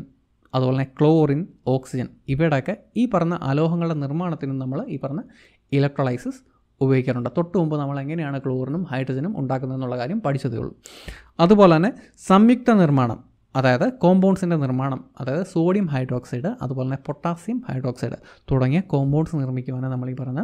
അതുപോലെ തന്നെ ക്ലോറിൻ ഓക്സിജൻ ഇവയുടെയൊക്കെ ഈ പറഞ്ഞ അലോഹങ്ങളുടെ നിർമ്മാണത്തിനും നമ്മൾ ഈ പറഞ്ഞ ഇലക്ട്രോലൈസിസ് ഉപയോഗിക്കാറുണ്ട് തൊട്ട് മുമ്പ് നമ്മൾ എങ്ങനെയാണ് ക്ലോറിനും ഹൈഡ്രജനും ഉണ്ടാക്കുന്നതെന്നുള്ള കാര്യം പഠിച്ചതേ ഉള്ളൂ അതുപോലെ തന്നെ സംയുക്ത നിർമ്മാണം അതായത് കോമ്പൗണ്ട്സിൻ്റെ നിർമ്മാണം അതായത് സോഡിയം ഹൈഡ്രോക്സൈഡ് അതുപോലെ തന്നെ പൊട്ടാസ്യം ഹൈഡ്രോക്സൈഡ് തുടങ്ങിയ കോമ്പൗണ്ട്സ് നിർമ്മിക്കുവാനാണ് നമ്മൾ ഈ പറഞ്ഞ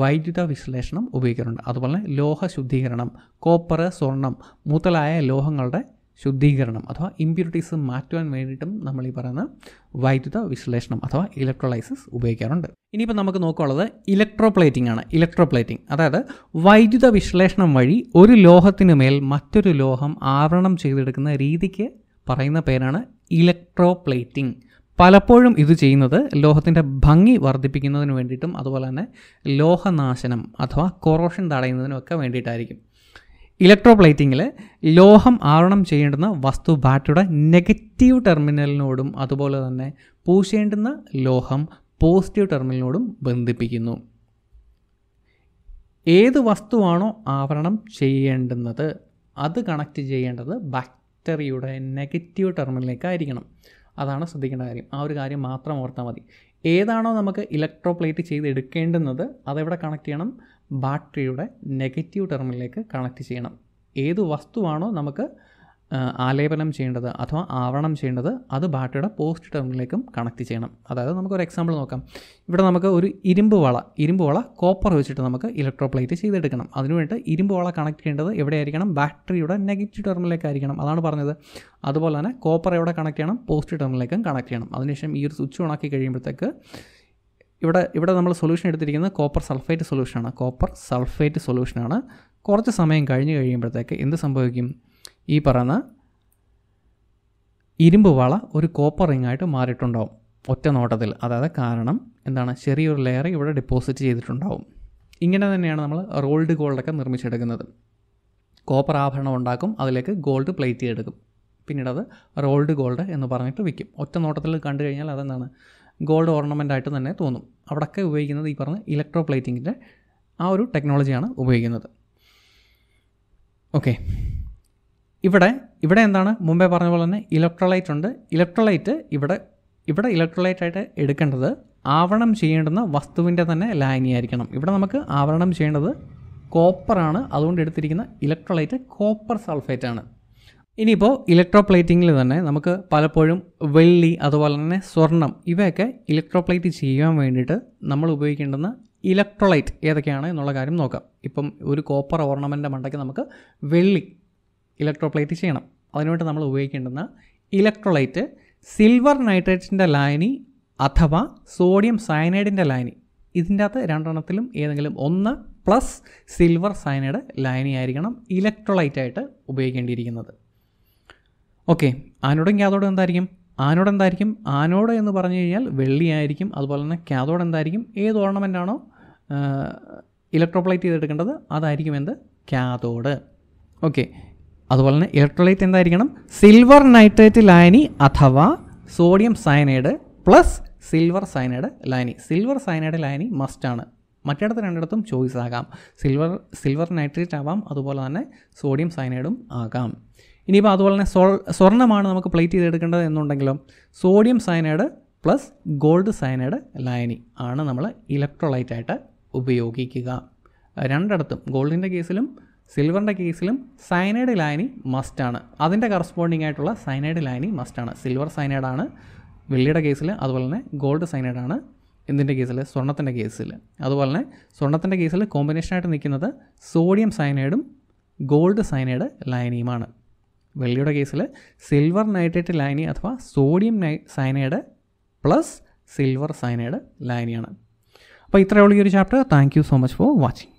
വൈദ്യുത വിശ്ലേഷണം ഉപയോഗിക്കുന്നുണ്ട് അതുപോലെ ലോഹ ശുദ്ധീകരണം കോപ്പർ സ്വർണം മുതലായ ലോഹങ്ങളുടെ ശുദ്ധീകരണം അഥവാ ഇമ്പ്യൂരിറ്റീസ് മാറ്റുവാൻ വേണ്ടിയിട്ടും നമ്മൾ ഈ പറയുന്ന വൈദ്യുത വിശ്ലേഷണം അഥവാ ഇലക്ട്രോലൈസിസ് ഉപയോഗിക്കാറുണ്ട് ഇനിയിപ്പോൾ നമുക്ക് നോക്കുകയുള്ളത് ഇലക്ട്രോപ്ലേറ്റിംഗ് ആണ് ഇലക്ട്രോപ്ലേറ്റിംഗ് അതായത് വൈദ്യുത വിശ്ലേഷണം വഴി ഒരു ലോഹത്തിനു മേൽ മറ്റൊരു ലോഹം ആവരണം ചെയ്തെടുക്കുന്ന രീതിക്ക് പറയുന്ന പേരാണ് ഇലക്ട്രോപ്ലേറ്റിംഗ് പലപ്പോഴും ഇത് ചെയ്യുന്നത് ലോഹത്തിൻ്റെ ഭംഗി വർദ്ധിപ്പിക്കുന്നതിന് വേണ്ടിയിട്ടും അതുപോലെ തന്നെ ലോഹനാശനം അഥവാ കൊറോഷൻ തടയുന്നതിനുമൊക്കെ വേണ്ടിയിട്ടായിരിക്കും ഇലക്ട്രോപ്ലേറ്റിങ്ങിൽ ലോഹം ആവരണം ചെയ്യേണ്ടുന്ന വസ്തു ബാറ്ററിയുടെ നെഗറ്റീവ് ടെർമിനലിനോടും അതുപോലെ തന്നെ പൂശേണ്ടുന്ന ലോഹം പോസിറ്റീവ് ടെർമിനലിനോടും ബന്ധിപ്പിക്കുന്നു ഏത് വസ്തുവാണോ ആവരണം ചെയ്യേണ്ടുന്നത് അത് കണക്റ്റ് ചെയ്യേണ്ടത് ബാക്ടറിയുടെ നെഗറ്റീവ് ടെർമിനലിലേക്കായിരിക്കണം അതാണ് ശ്രദ്ധിക്കേണ്ട കാര്യം ആ ഒരു കാര്യം മാത്രം ഓർത്താൽ മതി ഏതാണോ നമുക്ക് ഇലക്ട്രോപ്ലേറ്റ് എടുക്കേണ്ടുന്നത് അതെവിടെ കണക്ട് ചെയ്യണം ബാറ്ററിയുടെ നെഗറ്റീവ് ടെർമിനലിലേക്ക് കണക്ട് ചെയ്യണം ഏത് വസ്തുവാണോ നമുക്ക് ആലേപനം ചെയ്യേണ്ടത് അഥവാ ആവരണം ചെയ്യേണ്ടത് അത് ബാറ്റയുടെ പോസ്റ്റ് ടെർമിനലിലേക്കും കണക്ട് ചെയ്യണം അതായത് നമുക്കൊരു എക്സാമ്പിൾ നോക്കാം ഇവിടെ നമുക്ക് ഒരു ഇരുമ്പ് വള ഇരുമ്പ് വള കോപ്പർ വെച്ചിട്ട് നമുക്ക് ഇലക്ട്രോപ്ലേറ്റ് ചെയ്തെടുക്കണം അതിനുവേണ്ടി ഇരുമ്പ് വള കണക്ട് ചെയ്യേണ്ടത് എവിടെയായിരിക്കണം ബാറ്ററിയുടെ നെഗറ്റീവ് ടെർമിനലിലേക്കായിരിക്കണം അതാണ് പറഞ്ഞത് അതുപോലെ തന്നെ കോപ്പർ എവിടെ കണക്ട് ചെയ്യണം പോസ്റ്റ് ടെർമിനലിലേക്കും കണക്ട് ചെയ്യണം അതിനുശേഷം ഈ ഒരു സ്വിച്ച് ഓണാക്കി കഴിയുമ്പോഴത്തേക്ക് ഇവിടെ ഇവിടെ നമ്മൾ സൊല്യൂഷൻ എടുത്തിരിക്കുന്നത് കോപ്പർ സൾഫേറ്റ് സൊല്യൂഷനാണ് കോപ്പർ സൾഫേറ്റ് സൊല്യൂഷനാണ് കുറച്ച് സമയം കഴിഞ്ഞ് കഴിയുമ്പോഴത്തേക്ക് എന്ത് സംഭവിക്കും ഈ പറയുന്ന ഇരുമ്പ് വള ഒരു കോപ്പർ റിങ്ങായിട്ട് മാറിയിട്ടുണ്ടാവും ഒറ്റ നോട്ടത്തിൽ അതായത് കാരണം എന്താണ് ചെറിയൊരു ലെയർ ഇവിടെ ഡെപ്പോസിറ്റ് ചെയ്തിട്ടുണ്ടാവും ഇങ്ങനെ തന്നെയാണ് നമ്മൾ റോൾഡ് ഗോൾഡൊക്കെ നിർമ്മിച്ചെടുക്കുന്നത് കോപ്പർ ആഭരണം ഉണ്ടാക്കും അതിലേക്ക് ഗോൾഡ് പ്ലേറ്റ് ചെയ്തെടുക്കും പിന്നീട് അത് റോൾഡ് ഗോൾഡ് എന്ന് പറഞ്ഞിട്ട് വിൽക്കും ഒറ്റ നോട്ടത്തിൽ കണ്ടു കഴിഞ്ഞാൽ അതെന്താണ് ഗോൾഡ് ഓർണമെൻ്റ് ആയിട്ട് തന്നെ തോന്നും അവിടെയൊക്കെ ഉപയോഗിക്കുന്നത് ഈ പറഞ്ഞ ഇലക്ട്രോ പ്ലേറ്റിങ്ങിൻ്റെ ആ ഒരു ടെക്നോളജിയാണ് ഉപയോഗിക്കുന്നത് ഓക്കെ ഇവിടെ ഇവിടെ എന്താണ് മുമ്പേ പറഞ്ഞ പോലെ തന്നെ ഇലക്ട്രോലൈറ്റ് ഉണ്ട് ഇലക്ട്രോലൈറ്റ് ഇവിടെ ഇവിടെ ഇലക്ട്രോലൈറ്റ് ആയിട്ട് എടുക്കേണ്ടത് ആവരണം ചെയ്യേണ്ടുന്ന വസ്തുവിൻ്റെ തന്നെ ലായനി ആയിരിക്കണം ഇവിടെ നമുക്ക് ആവരണം ചെയ്യേണ്ടത് കോപ്പറാണ് അതുകൊണ്ട് എടുത്തിരിക്കുന്ന ഇലക്ട്രോലൈറ്റ് കോപ്പർ സൾഫേറ്റ് ആണ് ഇനിയിപ്പോൾ ഇലക്ട്രോപ്ലേറ്റിങ്ങിൽ തന്നെ നമുക്ക് പലപ്പോഴും വെള്ളി അതുപോലെ തന്നെ സ്വർണം ഇവയൊക്കെ ഇലക്ട്രോപ്ലേറ്റ് ചെയ്യാൻ വേണ്ടിയിട്ട് നമ്മൾ ഉപയോഗിക്കേണ്ടുന്ന ഇലക്ട്രോലൈറ്റ് ഏതൊക്കെയാണ് എന്നുള്ള കാര്യം നോക്കാം ഇപ്പം ഒരു കോപ്പർ ഓർണമെൻ്റ് മണ്ടയ്ക്ക് നമുക്ക് വെള്ളി ഇലക്ട്രോപ്ലേറ്റ് ചെയ്യണം അതിനുവേണ്ടി നമ്മൾ ഉപയോഗിക്കേണ്ടുന്ന ഇലക്ട്രോലൈറ്റ് സിൽവർ നൈട്രേറ്റിൻ്റെ ലായനി അഥവാ സോഡിയം സയനൈഡിൻ്റെ ലായനി ഇതിൻ്റെ അകത്ത് രണ്ടെണ്ണത്തിലും ഏതെങ്കിലും ഒന്ന് പ്ലസ് സിൽവർ സയനൈഡ് ലായനി ആയിരിക്കണം ഇലക്ട്രോലൈറ്റായിട്ട് ഉപയോഗിക്കേണ്ടിയിരിക്കുന്നത് ഓക്കെ ആനോടും ക്യാതോടും എന്തായിരിക്കും ആനോഡ് എന്തായിരിക്കും ആനോഡ് എന്ന് പറഞ്ഞു കഴിഞ്ഞാൽ വെള്ളിയായിരിക്കും അതുപോലെ തന്നെ ക്യാതോഡ് എന്തായിരിക്കും ഏത് ഓർണമെൻ്റാണോ ഇലക്ട്രോപ്ലൈറ്റ് ചെയ്തെടുക്കേണ്ടത് അതായിരിക്കും എന്ത് ക്യാതോഡ് ഓക്കെ അതുപോലെ തന്നെ ഇലക്ട്രോലൈറ്റ് എന്തായിരിക്കണം സിൽവർ നൈട്രേറ്റ് ലായനി അഥവാ sodium cyanide plus silver cyanide ലായനി സിൽവർ സയനൈഡ് ലായനി മസ്റ്റാണ് മറ്റിടത്ത് രണ്ടിടത്തും ചോയ്സ് ആകാം സിൽവർ സിൽവർ നൈട്രേറ്റ് ആവാം അതുപോലെ തന്നെ സോഡിയം സയനൈഡും ആകാം ഇനിയിപ്പോൾ അതുപോലെ തന്നെ സ്വർണ്ണമാണ് നമുക്ക് പ്ലേറ്റ് ചെയ്തെടുക്കേണ്ടത് എന്നുണ്ടെങ്കിലും sodium cyanide plus gold cyanide ലായനി ആണ് നമ്മൾ ഇലക്ട്രോലൈറ്റായിട്ട് ഉപയോഗിക്കുക രണ്ടിടത്തും ഗോൾഡിൻ്റെ കേസിലും സിൽവറിൻ്റെ കേസിലും സൈനൈഡ് മസ്റ്റ് ആണ് അതിൻ്റെ കറസ്പോണ്ടിങ് ആയിട്ടുള്ള സൈനൈഡ് മസ്റ്റ് ആണ് സിൽവർ സൈനൈഡാണ് വെള്ളിയുടെ കേസിൽ അതുപോലെ തന്നെ ഗോൾഡ് സൈനൈഡാണ് എന്തിൻ്റെ കേസിൽ സ്വർണ്ണത്തിൻ്റെ കേസിൽ അതുപോലെ തന്നെ സ്വർണ്ണത്തിൻ്റെ കേസിൽ കോമ്പിനേഷനായിട്ട് നിൽക്കുന്നത് സോഡിയം സൈനൈഡും ഗോൾഡ് സൈനൈഡ് ലൈനിയുമാണ് വെള്ളിയുടെ കേസിൽ സിൽവർ നൈട്രേറ്റ് ലൈനി അഥവാ സോഡിയം നൈ സൈനൈഡ് പ്ലസ് സിൽവർ സൈനൈഡ് ലൈനിയാണ് അപ്പോൾ ഇത്രയുള്ള ഈ ഒരു chapter thank you so much for watching